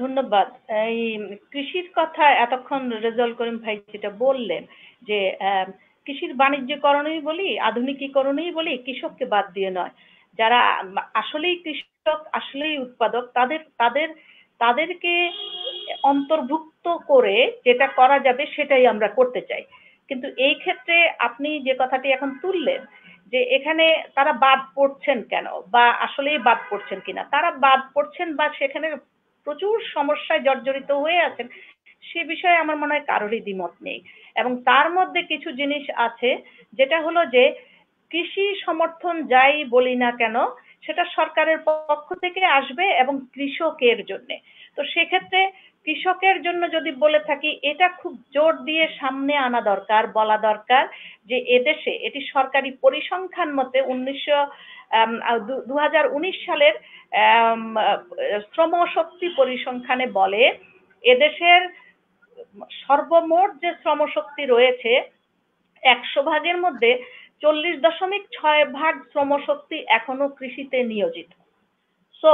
ধন্যবাদ এই কৃষির কথা এতক্ষণ রেজল্ট করেন ভাই যেটা বললেন যে কৃষির বাণিজ্যকরণই বলি আধুনিকীকরণই বলি কৃষককে বাদ দিয়ে নয় যারা আসলেই কৃষক আসলেই উৎপাদক তাদের তাদের তাদেরকে অন্তর্ভুক্ত করে যেটা করা যাবে সেটাই আমরা করতে চাই কিন্তু এই ক্ষেত্রে আপনি যে কথাটি এখন তুললেন যে এখানে তারা বাদ পড়ছেন কেন বা আসলেই বাদ পড়ছেন কিনা তারা বাদ পড়ছেন বা সেখানে প্রচুর সমস্যায় জর্জরিত হয়ে আছেন সে বিষয়ে আমার মনে হয় কারোরই দ্বিমত নেই এবং তার মধ্যে কিছু জিনিস আছে যেটা হলো যে কৃষি সমর্থন যাই বলি না কেন সেটা সরকারের পক্ষ থেকে আসবে এবং কৃষকের জন্য তো সেক্ষেত্রে কৃষকের জন্য যদি বলে থাকি এটা খুব জোর দিয়ে সামনে আনা দরকার বলা দরকার যে এদেশে এটি সরকারি পরিসংখ্যান মতে উনিশশো দু সালের শ্রমশক্তি পরিসংখ্যানে বলে এদেশের সর্বমোট যে শ্রমশক্তি রয়েছে একশো ভাগের মধ্যে চল্লিশ দশমিক ছয় ভাগ শ্রমশক্তি এখনো কৃষিতে নিয়োজিত সো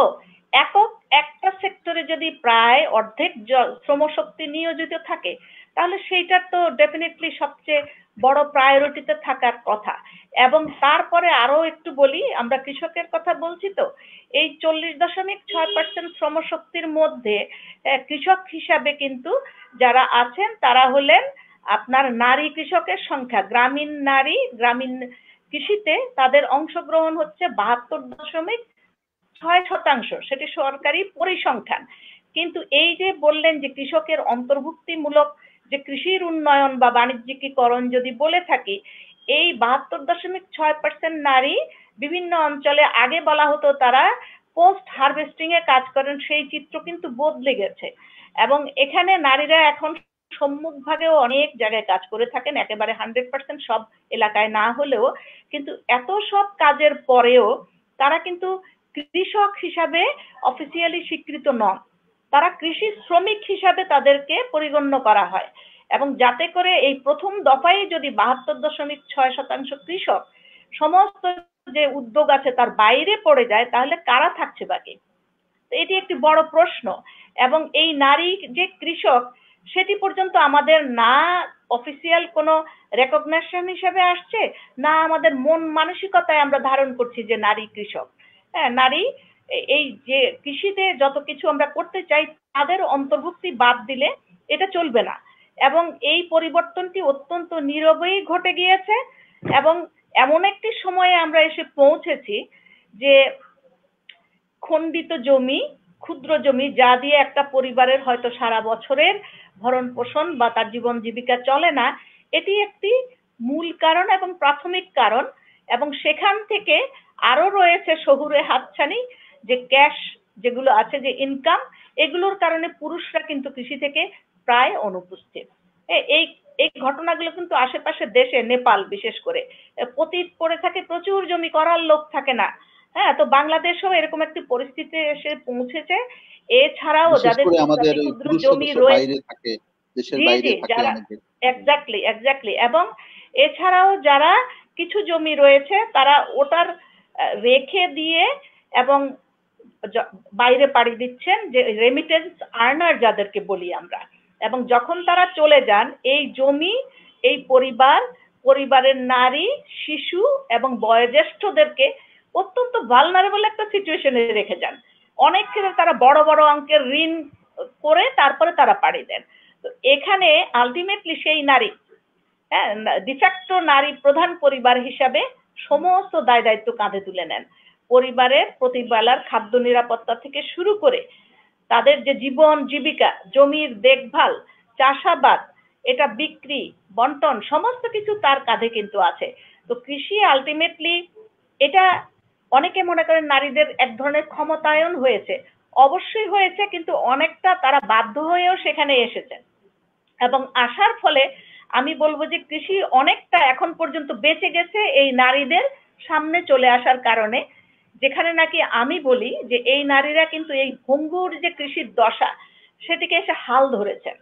একক একটা সেক্টরে যদি প্রায় অর্ধেক শ্রমশক্তি নিয়োজিত থাকে তাহলে সেইটার তো ডেফিনেটলি সবচেয়ে বড় প্রায়োরিটিতে থাকার কথা এবং তারপরে আরো একটু বলি আমরা কৃষকের কথা বলছি তো এই চল্লিশ দশমিক ছয় পার্সেন্ট শ্রমশক্তির মধ্যে কৃষক হিসাবে কিন্তু যারা আছেন তারা হলেন আপনার নারী কৃষকের সংখ্যা গ্রামীণ নারী গ্রামীণ কৃষিতে তাদের অংশগ্রহণ হচ্ছে বাহাত্তর দশমিক ছয় শতাংশ সেটি সরকারি পরিসংখ্যান কিন্তু এই যে বললেন যে কৃষকের অন্তর্ভুক্তিমূলক যে কৃষির উন্নয়ন বা বাণিজ্যিকীকরণ যদি বলে থাকি এই বাহাত্তর দশমিক ছয় পার্সেন্ট নারী বিভিন্ন অঞ্চলে আগে বলা হতো তারা পোস্ট হারভেস্টিং এ কাজ করেন সেই চিত্র কিন্তু বদলে গেছে এবং এখানে নারীরা এখন সম্মুখ ভাগেও অনেক জায়গায় কাজ করে থাকেন একেবারে হান্ড্রেড পার্সেন্ট সব এলাকায় না হলেও কিন্তু এত সব কাজের পরেও তারা কিন্তু কৃষক হিসাবে অফিসিয়ালি স্বীকৃত নন তারা কৃষি শ্রমিক হিসাবে তাদেরকে পরিগণ্য করা হয় এবং যাতে করে এই প্রথম দফায় যদি বাহাত্তর দশমিক ছয় শতাংশ কৃষক সমস্ত যে উদ্যোগ আছে তার বাইরে পড়ে যায় তাহলে কারা থাকছে বাকি এটি একটি বড় প্রশ্ন এবং এই নারী যে কৃষক সেটি পর্যন্ত আমাদের না অফিসিয়াল কোনো রেকগনাইশন হিসেবে আসছে না আমাদের মন মানসিকতায় আমরা ধারণ করছি যে নারী কৃষক হ্যাঁ নারী এই যে কৃষিতে যত কিছু আমরা করতে চাই তাদের অন্তর্ভুক্তি বাদ দিলে এটা চলবে না এবং এই পরিবর্তনটি অত্যন্ত নীরবেই ঘটে গিয়েছে এবং এমন একটি সময়ে আমরা এসে পৌঁছেছি যে খণ্ডিত জমি ক্ষুদ্র জমি যা দিয়ে একটা পরিবারের হয়তো সারা বছরের ভরণ পোষণ বা তার জীবন জীবিকা চলে না এটি একটি মূল কারণ এবং প্রাথমিক কারণ এবং সেখান থেকে আরো রয়েছে শহুরে হাতছানি যে ক্যাশ যেগুলো আছে যে ইনকাম এগুলোর কারণে পুরুষরা কিন্তু কৃষি থেকে প্রায় অনুপস্থিত এই এই ঘটনাগুলো কিন্তু আশেপাশের দেশে নেপাল বিশেষ করে পতিত পড়ে থাকে প্রচুর জমি করার লোক থাকে না হ্যাঁ তো বাংলাদেশও এরকম একটি পরিস্থিতি এসে পৌঁছেছে এছাড়াও যাদের জমি রয়েছে যারা এবং এছাড়াও যারা কিছু জমি রয়েছে তারা ওটার রেখে দিয়ে এবং বাইরে পাড়ি দিচ্ছেন যে রেমিটেন্স আর্নার যাদেরকে বলি আমরা এবং যখন তারা চলে যান এই জমি এই পরিবার পরিবারের নারী শিশু এবং বয়োজ্যেষ্ঠদেরকে অত্যন্ত ভালনারেবল একটা সিচুয়েশনে রেখে যান অনেক ক্ষেত্রে তারা বড় বড় অঙ্কের ঋণ করে তারপরে তারা পাড়ি দেন তো এখানে আলটিমেটলি সেই নারী হ্যাঁ ডিফ্যাক্টো নারী প্রধান পরিবার হিসাবে সমস্ত দায় দায়িত্ব কাঁধে তুলে নেন পরিবারের প্রতিবেলার খাদ্য নিরাপত্তা থেকে শুরু করে তাদের যে জীবন জীবিকা জমির দেখভাল চাষাবাদ এটা বিক্রি বন্টন সমস্ত কিছু তার কাঁধে কিন্তু আছে তো কৃষি আলটিমেটলি এটা অনেকে মনে করেন নারীদের এক ধরনের ক্ষমতায়ন হয়েছে অবশ্যই হয়েছে কিন্তু অনেকটা তারা বাধ্য হয়েও সেখানে এসেছেন এবং আসার ফলে আমি বলবো যে কৃষি অনেকটা এখন পর্যন্ত বেঁচে গেছে এই নারীদের সামনে চলে আসার কারণে যেখানে নাকি আমি বলি যে এই নারীরা কিন্তু এই ভঙ্গুর যে কৃষির দশা সেটিকে এসে হাল ধরেছেন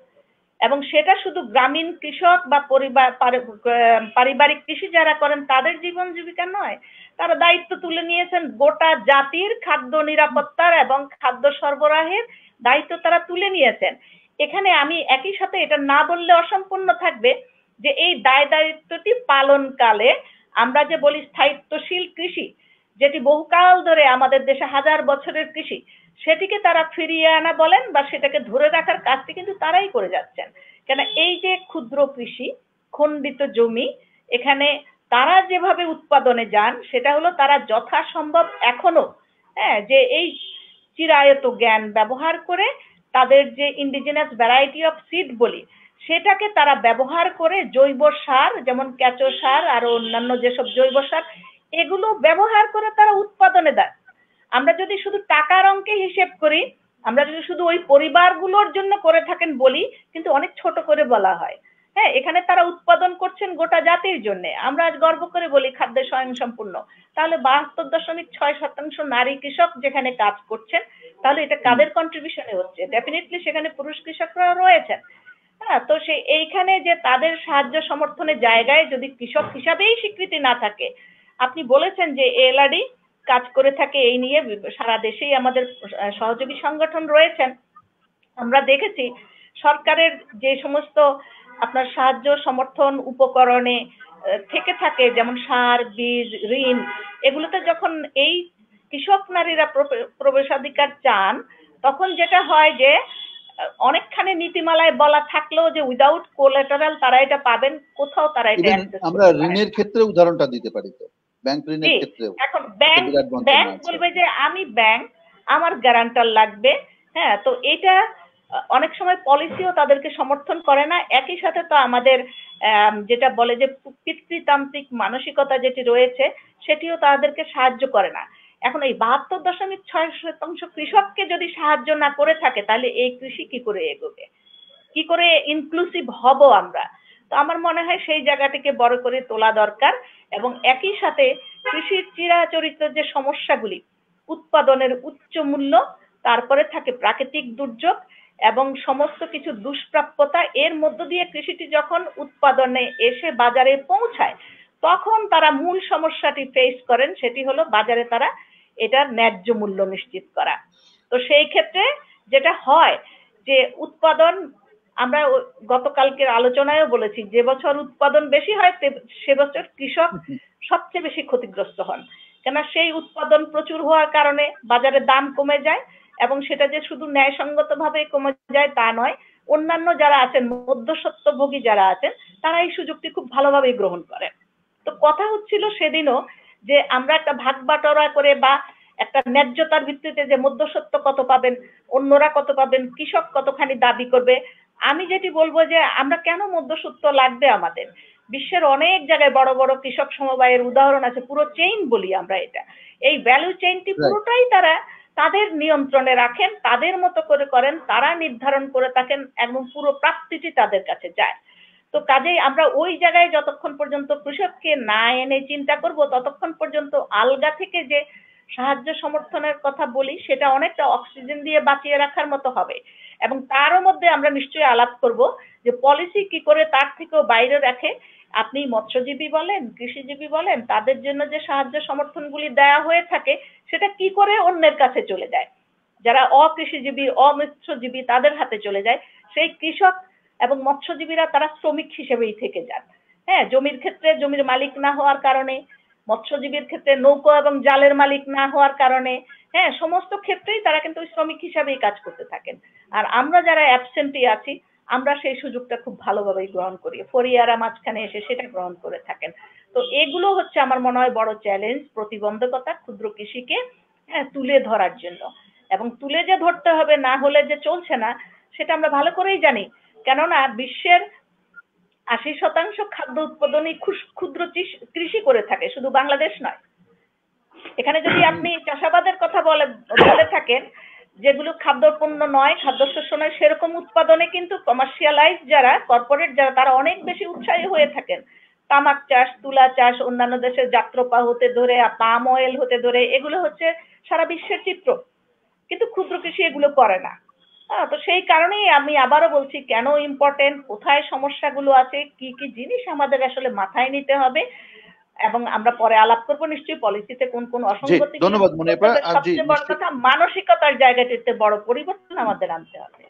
এবং সেটা শুধু গ্রামীণ কৃষক বা পরিবার পারিবারিক কৃষি যারা করেন তাদের জীবন জীবিকা নয় তারা দায়িত্ব তুলে নিয়েছেন গোটা জাতির খাদ্য নিরাপত্তার এবং খাদ্য সরবরাহের দায়িত্ব তারা তুলে নিয়েছেন এখানে আমি একই সাথে এটা না বললে অসম্পূর্ণ থাকবে যে এই দায় দায়িত্বটি পালনকালে আমরা যে বলি স্থায়িত্বশীল কৃষি যেটি বহুকাল ধরে আমাদের দেশে হাজার বছরের কৃষি সেটিকে তারা ফিরিয়ে আনা বলেন বা সেটাকে ধরে রাখার কাজটি কিন্তু তারাই করে যাচ্ছেন কেন এই যে ক্ষুদ্র কৃষি খণ্ডিত জমি এখানে তারা যেভাবে উৎপাদনে যান সেটা হলো তারা যথাসম্ভব এখনো হ্যাঁ যে এই চিরায়ত জ্ঞান ব্যবহার করে তাদের যে ইন্ডিজিনাস ভ্যারাইটি অফ সিড বলি সেটাকে তারা ব্যবহার করে জৈব সার যেমন কেঁচো সার আর অন্যান্য যেসব জৈব সার এগুলো ব্যবহার করে তারা উৎপাদনে দেয় আমরা যদি শুধু টাকার অঙ্কে হিসেব করি আমরা যদি শুধু ওই পরিবারগুলোর জন্য করে থাকেন বলি কিন্তু অনেক ছোট করে বলা হয় হ্যাঁ এখানে তারা উৎপাদন করছেন গোটা জাতির জন্য আমরা আজ গর্ব করে বলি খাদ্যে স্বয়ংসম্পূর্ণ তাহলে বাহাত্তর দশমিক ছয় শতাংশ নারী কৃষক যেখানে কাজ করছেন তাহলে এটা কাদের কন্ট্রিবিউশনে হচ্ছে ডেফিনেটলি সেখানে পুরুষ কৃষকরা রয়েছেন হ্যাঁ তো সে এইখানে যে তাদের সাহায্য সমর্থনের জায়গায় যদি কৃষক হিসাবেই স্বীকৃতি না থাকে আপনি বলেছেন যে এলআরডি কাজ করে থাকে এই নিয়ে সারা দেশেই আমাদের সহযোগী সংগঠন রয়েছেন আমরা দেখেছি সরকারের যে সমস্ত আপনার সাহায্য সমর্থন উপকরণে থেকে থাকে যেমন সার বীজ ঋণ এগুলোতে যখন এই কৃষক নারীরা প্রবেশাধিকার চান তখন যেটা হয় যে অনেকখানি নীতিমালায় বলা থাকলেও যে উইদাউট কোলেটারাল তারা এটা পাবেন কোথাও তারা এটা আমরা ঋণের ক্ষেত্রে উদাহরণটা দিতে পারি তো ব্যাংক ঋণের ক্ষেত্রে এখন ব্যাংক ব্যাংক বলবে যে আমি ব্যাংক আমার গ্যারান্টার লাগবে হ্যাঁ তো এটা অনেক সময় পলিসিও তাদেরকে সমর্থন করে না একই সাথে তো আমাদের যেটা বলে যে পিতৃতান্ত্রিক মানসিকতা যেটি রয়েছে সেটিও তাদেরকে সাহায্য করে না এখন এই বাহাত্তর দশমিক ছয় শতাংশ কৃষককে যদি সাহায্য না করে থাকে তাহলে এই কৃষি কি করে এগোবে কি করে ইনক্লুসিভ হব আমরা তো আমার মনে হয় সেই জায়গাটিকে বড় করে তোলা দরকার এবং একই সাথে কৃষির চিরাচরিত যে সমস্যাগুলি উৎপাদনের উচ্চ মূল্য তারপরে থাকে প্রাকৃতিক দুর্যোগ এবং সমস্ত কিছু দুষ্প্রাপ্যতা এর মধ্য দিয়ে কৃষিটি যখন উৎপাদনে এসে বাজারে পৌঁছায় তখন তারা মূল সমস্যাটি ফেস করেন সেটি হলো বাজারে তারা এটার ন্যায্য মূল্য নিশ্চিত করা তো সেই ক্ষেত্রে যেটা হয় যে উৎপাদন আমরা গতকালকের আলোচনায়ও বলেছি যে বছর উৎপাদন বেশি হয় সে বছর কৃষক সবচেয়ে বেশি ক্ষতিগ্রস্ত হন কেননা সেই উৎপাদন প্রচুর হওয়ার কারণে বাজারে দাম কমে যায় এবং সেটা যে শুধু ভাবে কমে যায় তা নয় অন্যান্য যারা আছেন মধ্যসত্ত্বভোগী যারা আছেন তারা এই সুযোগটি খুব ভালোভাবে গ্রহণ করেন তো কথা হচ্ছিল সেদিনও যে আমরা একটা ভাগ বাটরা করে বা একটা ন্যায্যতার ভিত্তিতে যে মধ্যসত্ত্ব কত পাবেন অন্যরা কত পাবেন কৃষক কতখানি দাবি করবে আমি যেটি বলবো যে আমরা কেন মধ্যসত্ত্ব লাগবে আমাদের বিশ্বের অনেক জায়গায় বড় বড় কৃষক সমবায়ের উদাহরণ আছে পুরো চেইন বলি আমরা এটা এই ভ্যালু চেইনটি পুরোটাই তারা তাদের নিয়ন্ত্রণে রাখেন তাদের মতো করে করেন তারা নির্ধারণ করে থাকেন এবং পুরো প্রাপ্তিটি তাদের কাছে যায় তো কাজেই আমরা ওই জায়গায় যতক্ষণ পর্যন্ত কৃষককে না এনে চিন্তা করব ততক্ষণ পর্যন্ত আলগা থেকে যে সাহায্য সমর্থনের কথা বলি সেটা অনেকটা অক্সিজেন দিয়ে বাঁচিয়ে রাখার মতো হবে এবং তারও মধ্যে আমরা নিশ্চয়ই আলাপ করব যে পলিসি কি করে তার থেকেও বাইরে রাখে আপনি মৎস্যজীবী বলেন কৃষিজীবী বলেন তাদের জন্য যে সাহায্য সমর্থনগুলি দেয়া হয়ে থাকে সেটা কি করে অন্যের কাছে চলে যায় যারা অকৃষিজীবী অমৎস্যজীবী তাদের হাতে চলে যায় সেই কৃষক এবং মৎস্যজীবীরা তারা শ্রমিক হিসেবেই থেকে যান হ্যাঁ জমির ক্ষেত্রে জমির মালিক না হওয়ার কারণে মৎস্যজীবীর ক্ষেত্রে নৌকো এবং জালের মালিক না হওয়ার কারণে হ্যাঁ সমস্ত ক্ষেত্রেই তারা কিন্তু শ্রমিক হিসাবেই কাজ করতে থাকেন আর আমরা যারা অ্যাবসেন্টই আছি আমরা সেই সুযোগটা খুব ভালোভাবেই গ্রহণ করি ফরিয়ারা মাঝখানে এসে সেটা গ্রহণ করে থাকেন তো এগুলো হচ্ছে আমার মনে হয় বড় চ্যালেঞ্জ প্রতিবন্ধকতা ক্ষুদ্র কৃষিকে হ্যাঁ, তুলে ধরার জন্য এবং তুলে যে ধরতে হবে না হলে যে চলছে না সেটা আমরা ভালো করেই জানি কেননা বিশ্বের আশি শতাংশ খাদ্য উৎপাদনই ক্ষুদ্র কৃষি করে থাকে শুধু বাংলাদেশ নয় এখানে যদি আপনি চাষাবাদের কথা বলে বলে থাকেন যেগুলো খাদ্য পণ্য নয় খাদ্যশস্য নয় সেরকম উৎপাদনে কিন্তু কমার্শিয়ালাইজ যারা কর্পোরেট যারা তারা অনেক বেশি উৎসাহী হয়ে থাকেন তামাক চাষ তুলা চাষ অন্যান্য দেশের যাত্রপা হতে ধরে পাম অয়েল হতে ধরে এগুলো হচ্ছে সারা বিশ্বের চিত্র কিন্তু ক্ষুদ্র কৃষি এগুলো করে না হ্যাঁ তো সেই কারণেই আমি আবারও বলছি কেন ইম্পর্টেন্ট কোথায় সমস্যাগুলো আছে কি কি জিনিস আমাদের আসলে মাথায় নিতে হবে এবং আমরা পরে আলাপ করবো নিশ্চয়ই পলিসিতে কোন কোন অসঙ্গতি ধন্যবাদ মনে সবচেয়ে বড় কথা মানসিকতার জায়গাটিতে বড় পরিবর্তন আমাদের আনতে হবে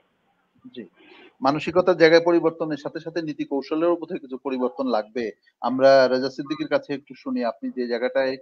মানসিকতার জায়গায় পরিবর্তনের সাথে সাথে নীতি কৌশলেরও বোধহয় কিছু পরিবর্তন লাগবে আমরা রাজা সিদ্দিকির কাছে একটু শুনি আপনি যে জায়গাটায়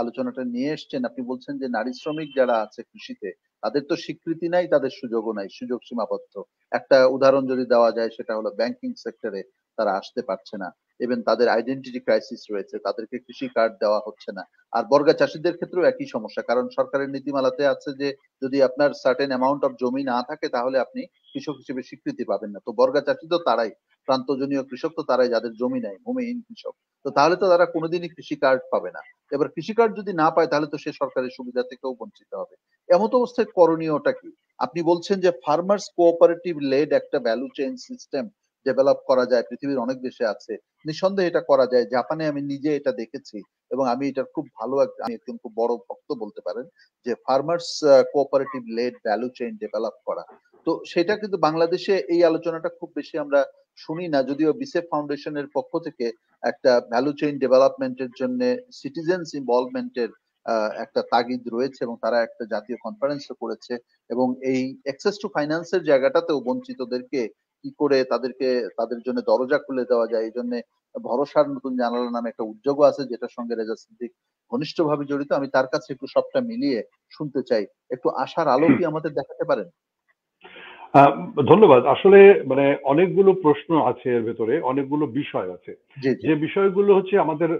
আলোচনাটা নিয়ে এসছেন আপনি বলছেন যে নারী শ্রমিক যারা আছে কৃষিতে তাদের তো স্বীকৃতি নাই তাদের সুযোগও নাই সুযোগ সীমাবদ্ধ একটা উদাহরণ যদি দেওয়া যায় সেটা হলো ব্যাংকিং সেক্টরে তারা আসতে পারছে না ইভেন তাদের আইডেন্টিটি ক্রাইসিস রয়েছে তাদেরকে কৃষি কার্ড দেওয়া হচ্ছে না আর বর্গা চাষীদের ক্ষেত্রেও একই সমস্যা কারণ সরকারের নীতিমালাতে আছে যে যদি আপনার সার্টেন অ্যামাউন্ট অফ জমি না থাকে তাহলে আপনি কৃষক হিসেবে স্বীকৃতি পাবেন না তো বর্গা চাষি তো তারাই প্রান্তজনীয় কৃষক তো তারাই যাদের জমি নাই ভূমিহীন কৃষক তো তাহলে তো তারা কোনোদিনই কৃষি কার্ড পাবে না এবার কৃষি কার্ড যদি না পায় তাহলে তো সে সরকারের সুবিধা থেকেও বঞ্চিত হবে তো অবস্থায় করণীয়টা কি আপনি বলছেন যে ফার্মার্স কোঅপারেটিভ লেড একটা ভ্যালু চেইন সিস্টেম ডেভেলপ করা যায় পৃথিবীর অনেক দেশে আছে নিঃসন্দেহে এটা করা যায় জাপানে আমি নিজে এটা দেখেছি এবং আমি এটার খুব ভালো আমি একজন খুব বড় ভক্ত বলতে পারেন যে farmers cooperative led value chain develop করা তো সেটা কিন্তু বাংলাদেশে এই আলোচনাটা খুব বেশি আমরা শুনি না যদিও বিসেফ ফাউন্ডেশনের পক্ষ থেকে একটা ভ্যালু চেইন ডেভেলপমেন্টের জন্য সিটিজেন্স ইনভলভমেন্টের একটা তাগিদ রয়েছে এবং তারা একটা জাতীয় কনফারেন্স করেছে এবং এই অ্যাক্সেস টু ফাইন্যান্সের জায়গাটাতেও বঞ্চিতদেরকে কি করে তাদেরকে তাদের জন্য দরজা খুলে দেওয়া যায় এই জন্য ভরসার নতুন জানালা নামে একটা উদ্যোগ আছে যেটার সঙ্গে রেজা সিদ্দিক ভাবে জড়িত আমি তার কাছে একটু সবটা মিলিয়ে শুনতে চাই একটু আশার আলো কি আমাদের দেখাতে পারেন ধন্যবাদ আসলে মানে অনেকগুলো প্রশ্ন আছে এর ভেতরে অনেকগুলো বিষয় আছে যে বিষয়গুলো হচ্ছে আমাদের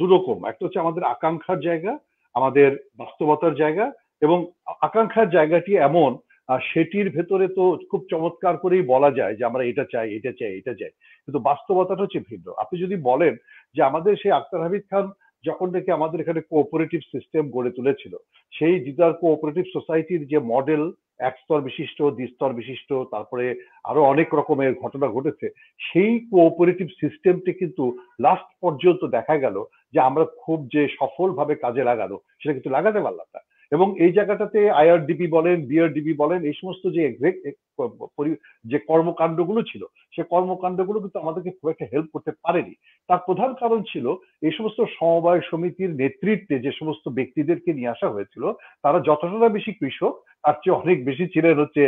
দুরকম একটা হচ্ছে আমাদের আকাঙ্ক্ষার জায়গা আমাদের বাস্তবতার জায়গা এবং আকাঙ্ক্ষার জায়গাটি এমন আর সেটির ভেতরে তো খুব চমৎকার করেই বলা যায় যে আমরা এটা চাই এটা চাই এটা চাই কিন্তু বাস্তবতাটা হচ্ছে ভিন্ন আপনি যদি বলেন যে আমাদের সেই আক্তার হাবিদ খান যখন নাকি আমাদের এখানে কোঅপারেটিভ সিস্টেম গড়ে তুলেছিল সেই জিদার কোঅপারেটিভ সোসাইটির যে মডেল এক স্তর বিশিষ্ট দ্বিস্তর বিশিষ্ট তারপরে আরো অনেক রকমের ঘটনা ঘটেছে সেই কোঅপারেটিভ সিস্টেমটি কিন্তু লাস্ট পর্যন্ত দেখা গেল যে আমরা খুব যে সফলভাবে কাজে লাগানো সেটা কিন্তু লাগাতে পারলাম না এবং এই জায়গাটাতে আইআরডিপি বলেন বিআরডিবি বলেন এই সমস্ত যে যে কর্মকাণ্ডগুলো ছিল সে কর্মকাণ্ডগুলো কিন্তু আমাদেরকে খুব একটা হেল্প করতে পারেনি তার প্রধান কারণ ছিল এই সমস্ত সমবায় সমিতির নেতৃত্বে যে সমস্ত ব্যক্তিদেরকে নিয়ে আসা হয়েছিল তারা যতটা বেশি কৃষক তার চেয়ে অনেক বেশি ছিলেন হচ্ছে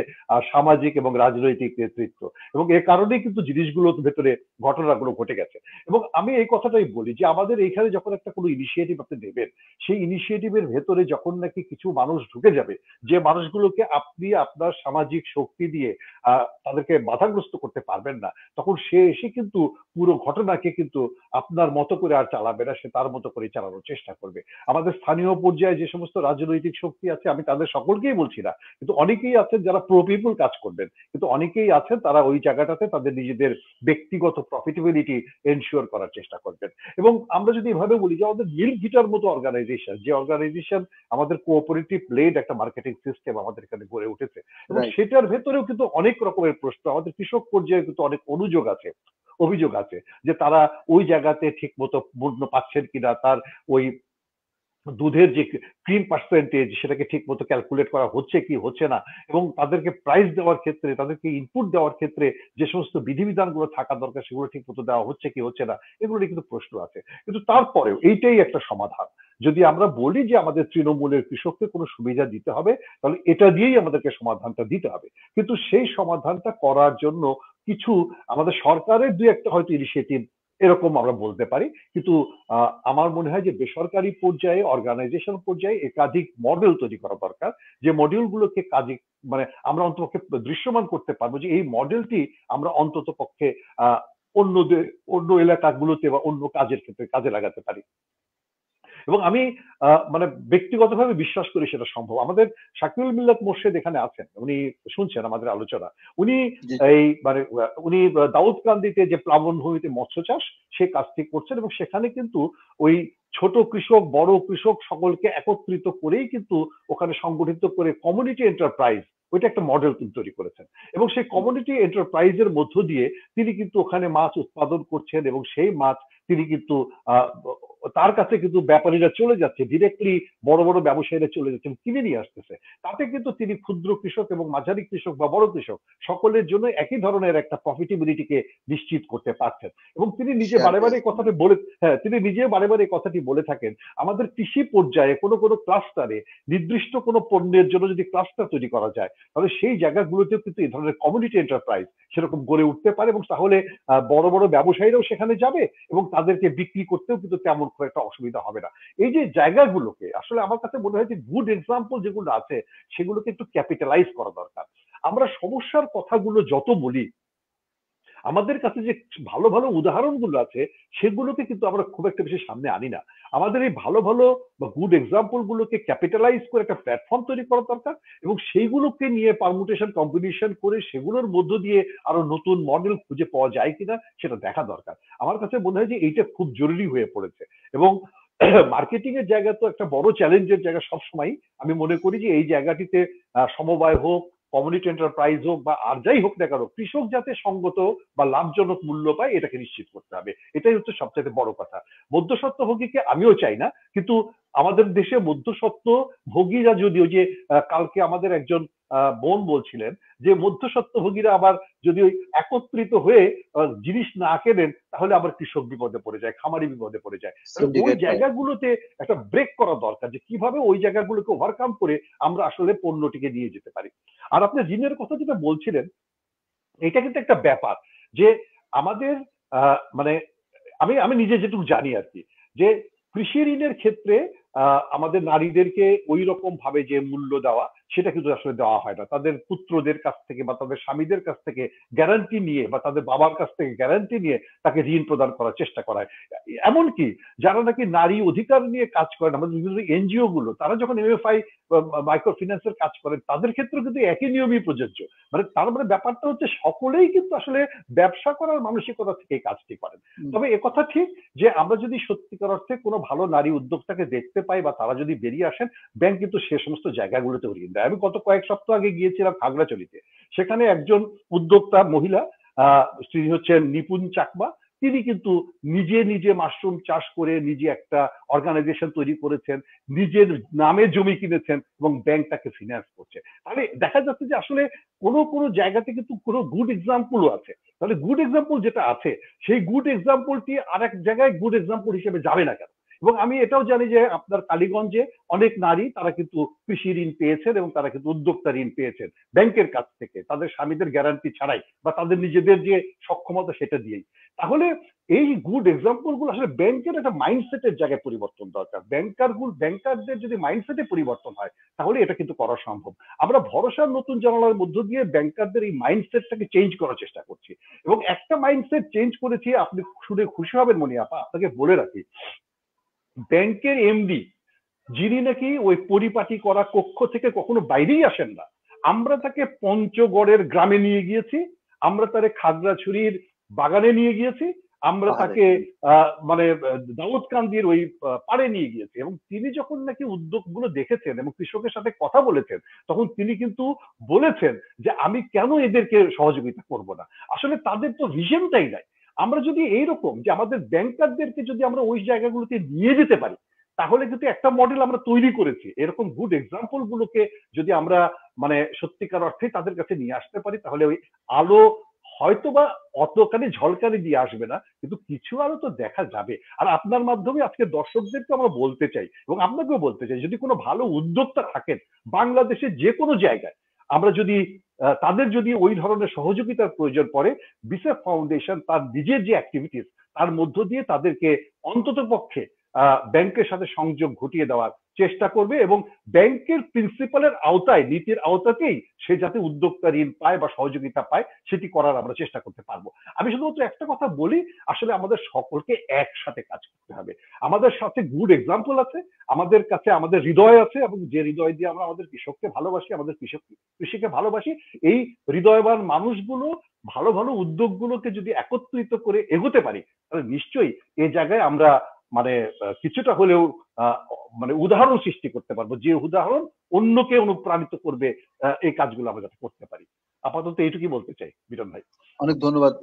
সামাজিক এবং রাজনৈতিক নেতৃত্ব এবং এ কারণেই কিন্তু জিনিসগুলো ভেতরে ঘটনাগুলো ঘটে গেছে এবং আমি এই কথাটাই বলি যে আমাদের এইখানে যখন একটা কোনো ইনিশিয়েটিভ আপনি নেবেন সেই ইনিশিয়েটিভের ভেতরে যখন নাকি কিছু মানুষ ঢুকে যাবে যে মানুষগুলোকে আপনি আপনার সামাজিক শক্তি দিয়ে তাদেরকে বাধাগ্রস্ত করতে পারবেন না তখন সে এসে কিন্তু পুরো ঘটনাকে কিন্তু আপনার মতো করে আর চালাবে না সে তার মতো করে চালানোর চেষ্টা করবে আমাদের স্থানীয় পর্যায়ে যে সমস্ত রাজনৈতিক শক্তি আছে আমি তাদের সকলকেই বলছি না কিন্তু অনেকেই আছেন যারা প্রপিপুল কাজ করবেন কিন্তু অনেকেই আছেন তারা ওই জায়গাটাতে তাদের নিজেদের ব্যক্তিগত প্রফিটেবিলিটি এনশিওর করার চেষ্টা করবেন এবং আমরা যদি এভাবে বলি যে আমাদের মিল গিটার মতো অর্গানাইজেশন যে অর্গানাইজেশন আমাদের কোঅপারেটিভ লেড একটা মার্কেটিং সিস্টেম আমাদের এখানে গড়ে উঠেছে এবং সেটার ভেতরেও কিন্তু অনেক রকমের প্রশ্ন আমাদের কৃষক পর্যায়ে কিন্তু অনেক অনুযোগ আছে অভিযোগ আছে যে তারা ওই জায়গাতে ঠিক মতো পূর্ণ পাচ্ছেন কিনা তার ওই দুধের যে ক্রিম পার্সেন্টেজ সেটাকে ঠিক মতো ক্যালকুলেট করা হচ্ছে কি হচ্ছে না এবং তাদেরকে প্রাইস দেওয়ার ক্ষেত্রে তাদেরকে ইনপুট দেওয়ার ক্ষেত্রে যে সমস্ত বিধিবিধানগুলো থাকা দরকার সেগুলো ঠিক মতো দেওয়া হচ্ছে কি হচ্ছে না এগুলো নিয়ে কিন্তু প্রশ্ন আছে কিন্তু তারপরেও এইটাই একটা সমাধান যদি আমরা বলি যে আমাদের তৃণমূলের কৃষককে কোনো সুবিধা দিতে হবে তাহলে এটা দিয়েই আমাদেরকে সমাধানটা দিতে হবে কিন্তু সেই সমাধানটা করার জন্য কিছু আমাদের সরকারের দু একটা হয়তো ইনিশিয়েটিভ এরকম আমরা বলতে পারি কিন্তু আমার মনে হয় যে বেসরকারি পর্যায়ে অর্গানাইজেশন পর্যায়ে একাধিক মডেল তৈরি করা দরকার যে মডিউলগুলোকে কাজে মানে আমরা অন্তপক্ষে দৃশ্যমান করতে পারবো যে এই মডেলটি আমরা অন্তত পক্ষে অন্য অন্য এলাকাগুলোতে বা অন্য কাজের ক্ষেত্রে কাজে লাগাতে পারি এবং আমি মানে ব্যক্তিগতভাবে বিশ্বাস করি সেটা সম্ভব আমাদের শাকিউল মিল্লাত মোর্শেদ এখানে আছেন উনি শুনছেন আমাদের আলোচনা উনি এই মানে উনি দাউদ কান্দিতে যে প্লাবন ভূমিতে মৎস্য চাষ সে কাজটি করছেন এবং সেখানে কিন্তু ওই ছোট কৃষক বড় কৃষক সকলকে একত্রিত করেই কিন্তু ওখানে সংগঠিত করে কমিউনিটি এন্টারপ্রাইজ ওইটা একটা মডেল কিন্তু তৈরি করেছেন এবং সেই কমিউনিটি এন্টারপ্রাইজের মধ্য দিয়ে তিনি কিন্তু ওখানে মাছ উৎপাদন করছেন এবং সেই মাছ তিনি কিন্তু তার কাছে কিন্তু ব্যাপারীরা চলে যাচ্ছে ডিরেক্টলি বড় বড় ব্যবসায়ীরা চলে যাচ্ছেন কিনে নিয়ে আসতেছে তাতে কিন্তু তিনি ক্ষুদ্র কৃষক এবং মাঝারি কৃষক বা বড় কৃষক সকলের জন্য একই ধরনের একটা প্রফিটেবিলিটিকে নিশ্চিত করতে পারছেন এবং তিনি নিজে বারে বারে কথাটি বলে হ্যাঁ তিনি নিজে বারে বারে কথাটি বলে থাকেন আমাদের কৃষি পর্যায়ে কোনো কোনো ক্লাস্টারে নির্দিষ্ট কোনো পণ্যের জন্য যদি ক্লাস্টার তৈরি করা যায় তাহলে সেই জায়গাগুলোতেও কিন্তু এই ধরনের কমিউনিটি এন্টারপ্রাইজ সেরকম গড়ে উঠতে পারে এবং তাহলে বড় বড় ব্যবসায়ীরাও সেখানে যাবে এবং তাদেরকে বিক্রি করতেও কিন্তু তেমন খুব একটা অসুবিধা হবে না এই যে জায়গাগুলোকে আসলে আমার কাছে মনে হয় যে গুড এক্সাম্পল যেগুলো আছে সেগুলোকে একটু ক্যাপিটালাইজ করা দরকার আমরা সমস্যার কথাগুলো যত বলি আমাদের কাছে যে ভালো ভালো উদাহরণগুলো আছে সেগুলোকে কিন্তু আমরা খুব একটা বেশি সামনে আনি না আমাদের এই ভালো ভালো বা গুড এক্সাম্পল গুলোকে ক্যাপিটালাইজ করে একটা প্ল্যাটফর্ম তৈরি করা দরকার এবং সেইগুলোকে নিয়ে পারমুটেশন কম্পিটিশন করে সেগুলোর মধ্য দিয়ে আরো নতুন মডেল খুঁজে পাওয়া যায় কিনা সেটা দেখা দরকার আমার কাছে মনে হয় যে এইটা খুব জরুরি হয়ে পড়েছে এবং মার্কেটিং [CLEARS THROAT] এর জায়গা তো একটা বড় চ্যালেঞ্জের জায়গা সবসময় আমি মনে করি যে এই জায়গাটিতে সমবায় হোক কমিউনিটি এন্টারপ্রাইজ হোক বা আর যাই হোক না কেন কৃষক যাতে সঙ্গত বা লাভজনক মূল্য পায় এটাকে নিশ্চিত করতে হবে এটাই হচ্ছে সবচেয়ে বড় কথা মধ্যসত্ত্ব ভোগীকে আমিও চাই না কিন্তু আমাদের দেশে মধ্যসত্ত্ব ভোগীরা যদিও যে কালকে আমাদের একজন বোন বলছিলেন যে মধ্যসত্ত্ব ভোগীরা আবার যদি ওই একত্রিত হয়ে জিনিস না কেনেন তাহলে আবার কৃষক বিপদে পড়ে যায় খামারি বিপদে পড়ে যায় ওই জায়গাগুলোতে একটা ব্রেক করা দরকার যে কিভাবে ওই জায়গাগুলোকে ওভারকাম করে আমরা আসলে পণ্যটিকে নিয়ে যেতে পারি আর আপনি জিনের কথা যেটা বলছিলেন এটা কিন্তু একটা ব্যাপার যে আমাদের মানে আমি আমি নিজে যেটুকু জানি আর কি যে কৃষি ঋণের ক্ষেত্রে আহ আমাদের নারীদেরকে ওই রকম ভাবে যে মূল্য দেওয়া সেটা কিন্তু আসলে দেওয়া হয় না তাদের পুত্রদের কাছ থেকে বা তাদের স্বামীদের কাছ থেকে গ্যারান্টি নিয়ে বা তাদের বাবার কাছ থেকে গ্যারান্টি নিয়ে তাকে ঋণ প্রদান করার চেষ্টা করা হয় এমনকি যারা নাকি নারী অধিকার নিয়ে কাজ করেন আমাদের বিভিন্ন এনজিও গুলো তারা যখন এমএফআই মাইক্রো ফিন্যান্সের কাজ করেন তাদের ক্ষেত্রে কিন্তু একই নিয়মই প্রযোজ্য মানে তার মানে ব্যাপারটা হচ্ছে সকলেই কিন্তু আসলে ব্যবসা করার মানসিকতা থেকে কাজটি করেন তবে কথা ঠিক যে আমরা যদি সত্যিকার অর্থে কোনো ভালো নারী উদ্যোক্তাকে দেখতে পাই বা তারা যদি বেরিয়ে আসেন ব্যাংক কিন্তু সে সমস্ত জায়গাগুলোতে উড়িয়ে দেয় আমি গত কয়েক সপ্তাহ আগে গিয়েছিলাম খাগড়াছড়িতে সেখানে একজন উদ্যোক্তা মহিলা তিনি হচ্ছেন নিপুণ চাকমা তিনি কিন্তু নিজে নিজে মাশরুম চাষ করে নিজে একটা অর্গানাইজেশন তৈরি করেছেন নিজের নামে জমি কিনেছেন এবং ব্যাংক তাকে ফিনান্স করছে তাহলে দেখা যাচ্ছে যে আসলে কোনো কোনো জায়গাতে কিন্তু কোনো গুড এক্সাম্পলও আছে তাহলে গুড এক্সাম্পল যেটা আছে সেই গুড এক্সাম্পলটি আর এক জায়গায় গুড এক্সাম্পল হিসেবে যাবে না কেন এবং আমি এটাও জানি যে আপনার কালীগঞ্জে অনেক নারী তারা কিন্তু কৃষি ঋণ পেয়েছেন এবং তারা কিন্তু উদ্যোক্তা ঋণ পেয়েছেন ব্যাংকের কাছ থেকে তাদের স্বামীদের গ্যারান্টি ছাড়াই বা তাদের নিজেদের যে সক্ষমতা সেটা দিয়েই তাহলে এই গুড এক্সাম্পল গুলো আসলে ব্যাংকের একটা মাইন্ডসেটের জায়গায় পরিবর্তন দরকার ব্যাংকার গুলো ব্যাংকারদের যদি মাইন্ডসেটে পরিবর্তন হয় তাহলে এটা কিন্তু করা সম্ভব আমরা ভরসার নতুন জানালার মধ্য দিয়ে ব্যাংকারদের এই মাইন্ডসেটটাকে চেঞ্জ করার চেষ্টা করছি এবং একটা মাইন্ডসেট চেঞ্জ করেছি আপনি শুনে খুশি হবেন মনে আপা আপনাকে বলে রাখি ব্যাংকের এমডি যিনি নাকি ওই পরিপাটি করা কক্ষ থেকে কখনো বাইরেই আসেন না আমরা তাকে পঞ্চগড়ের গ্রামে নিয়ে গিয়েছি আমরা তারে খাগড়াছড়ির বাগানে নিয়ে গিয়েছি আমরা তাকে মানে দাউদকান্দির ওই পাড়ে নিয়ে গিয়েছি এবং তিনি যখন নাকি উদ্যোগগুলো দেখেছেন এবং কৃষকের সাথে কথা বলেছেন তখন তিনি কিন্তু বলেছেন যে আমি কেন এদেরকে সহযোগিতা করব না আসলে তাদের তো ভিশনটাই নাই আমরা যদি এইরকম যে আমাদের ব্যাংকারদেরকে যদি আমরা ওই জায়গাগুলোতে নিয়ে যেতে পারি তাহলে কিন্তু একটা মডেল আমরা তৈরি করেছি এরকম গুড এক্সাম্পল গুলোকে যদি আমরা মানে সত্যিকার অর্থে তাদের কাছে নিয়ে আসতে পারি তাহলে ওই আলো হয়তো বা অতখানি ঝলকানি দিয়ে আসবে না কিন্তু কিছু আরো তো দেখা যাবে আর আপনার মাধ্যমে আজকে দর্শকদেরকে আমরা বলতে চাই এবং আপনাকেও বলতে চাই যদি কোনো ভালো উদ্যোক্তা থাকেন বাংলাদেশের যে কোনো জায়গায় আমরা যদি তাদের যদি ওই ধরনের সহযোগিতার প্রয়োজন পড়ে বিসেফ ফাউন্ডেশন তার নিজের যে অ্যাক্টিভিটিস তার মধ্য দিয়ে তাদেরকে অন্তত পক্ষে ব্যাংকের সাথে সংযোগ ঘটিয়ে দেওয়ার চেষ্টা করবে এবং ব্যাংকের প্রিন্সিপালের আওতায় নীতির আওতাতেই সে যাতে উদ্যোক্তা ঋণ পায় বা সহযোগিতা পায় সেটি করার আমরা চেষ্টা করতে পারবো আমি শুধুমাত্র একটা কথা বলি আসলে আমাদের সকলকে একসাথে কাজ করতে হবে আমাদের সাথে গুড এক্সাম্পল আছে আমাদের কাছে আমাদের হৃদয় আছে এবং যে হৃদয় দিয়ে আমরা আমাদের কৃষককে ভালোবাসি আমাদের কৃষক কৃষিকে ভালোবাসি এই হৃদয়বান মানুষগুলো ভালো ভালো উদ্যোগগুলোকে যদি একত্রিত করে এগোতে পারি তাহলে নিশ্চয়ই এ জায়গায় আমরা মানে কিছুটা হলেও মানে উদাহরণ সৃষ্টি করতে পারবো যে উদাহরণ অন্যকে অনুপ্রাণিত করবে এই কাজগুলো আমরা যাতে করতে পারি আপাতত এইটুকুই বলতে চাই বিটন ভাই অনেক ধন্যবাদ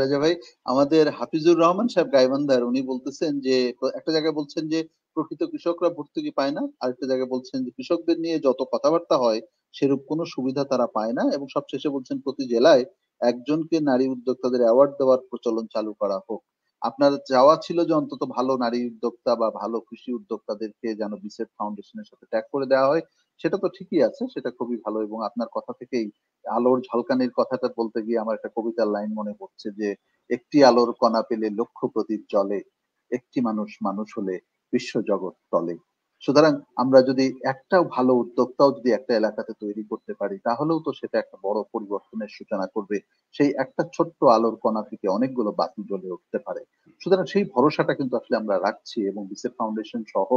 রাজা ভাই আমাদের হাফিজুর রহমান সাহেব গাইবান্ধার উনি বলতেছেন যে একটা জায়গায় বলছেন যে প্রকৃত কৃষকরা ভর্তুকি পায় না আর একটা জায়গায় বলছেন যে কৃষকদের নিয়ে যত কথাবার্তা হয় সেরূপ কোনো সুবিধা তারা পায় না এবং সবশেষে বলছেন প্রতি জেলায় একজনকে নারী উদ্যোক্তাদের অ্যাওয়ার্ড দেওয়ার প্রচলন চালু করা হোক আপনার চাওয়া ছিল যে অন্তত ভালো নারী উদ্যোক্তা বা ভালো কৃষি উদ্যোক্তাদেরকে যেন বিসেট ফাউন্ডেশনের সাথে ট্যাগ করে দেওয়া হয় সেটা তো ঠিকই আছে সেটা খুবই ভালো এবং আপনার কথা থেকেই আলোর ঝলকানির কথাটা বলতে গিয়ে আমার একটা কবিতার লাইন মনে পড়ছে যে একটি আলোর কণা পেলে লক্ষ প্রদীপ জলে একটি মানুষ মানুষ হলে বিশ্ব জগৎ তলে সুতরাং আমরা যদি একটা ভালো উদ্যোক্তাও যদি একটা এলাকাতে তৈরি করতে পারি তাহলেও তো সেটা একটা বড় পরিবর্তনের সূচনা করবে সেই একটা ছোট্ট আলোর কণা থেকে অনেকগুলো বাতি জ্বলে উঠতে পারে সুতরাং সেই ভরসাটা কিন্তু আসলে আমরা রাখছি এবং বিসেপ ফাউন্ডেশন সহ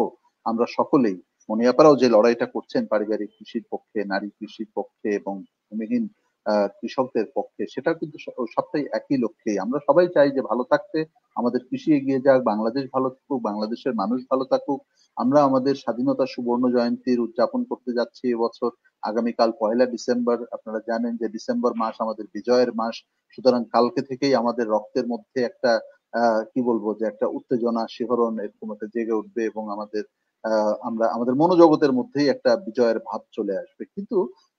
আমরা সকলেই মনিয়াপাড়াও যে লড়াইটা করছেন পারিবারিক কৃষির পক্ষে নারী কৃষির পক্ষে এবং ভূমিহীন কৃষকদের পক্ষে সেটা কিন্তু সবটাই একই লক্ষ্যে আমরা সবাই চাই যে ভালো থাকতে আমাদের কৃষি এগিয়ে যাক বাংলাদেশ ভালো থাকুক বাংলাদেশের মানুষ ভালো থাকুক আমরা আমাদের স্বাধীনতা সুবর্ণ জয়ন্তীর উদযাপন করতে যাচ্ছি এবছর আগামীকাল পয়লা ডিসেম্বর আপনারা জানেন যে ডিসেম্বর মাস আমাদের বিজয়ের মাস সুতরাং কালকে থেকেই আমাদের রক্তের মধ্যে একটা কি বলবো যে একটা উত্তেজনা শিহরণ এরকম একটা জেগে উঠবে এবং আমাদের আমরা আমাদের মনোজগতের মধ্যেই একটা বিজয়ের ভাব চলে আসবে কিন্তু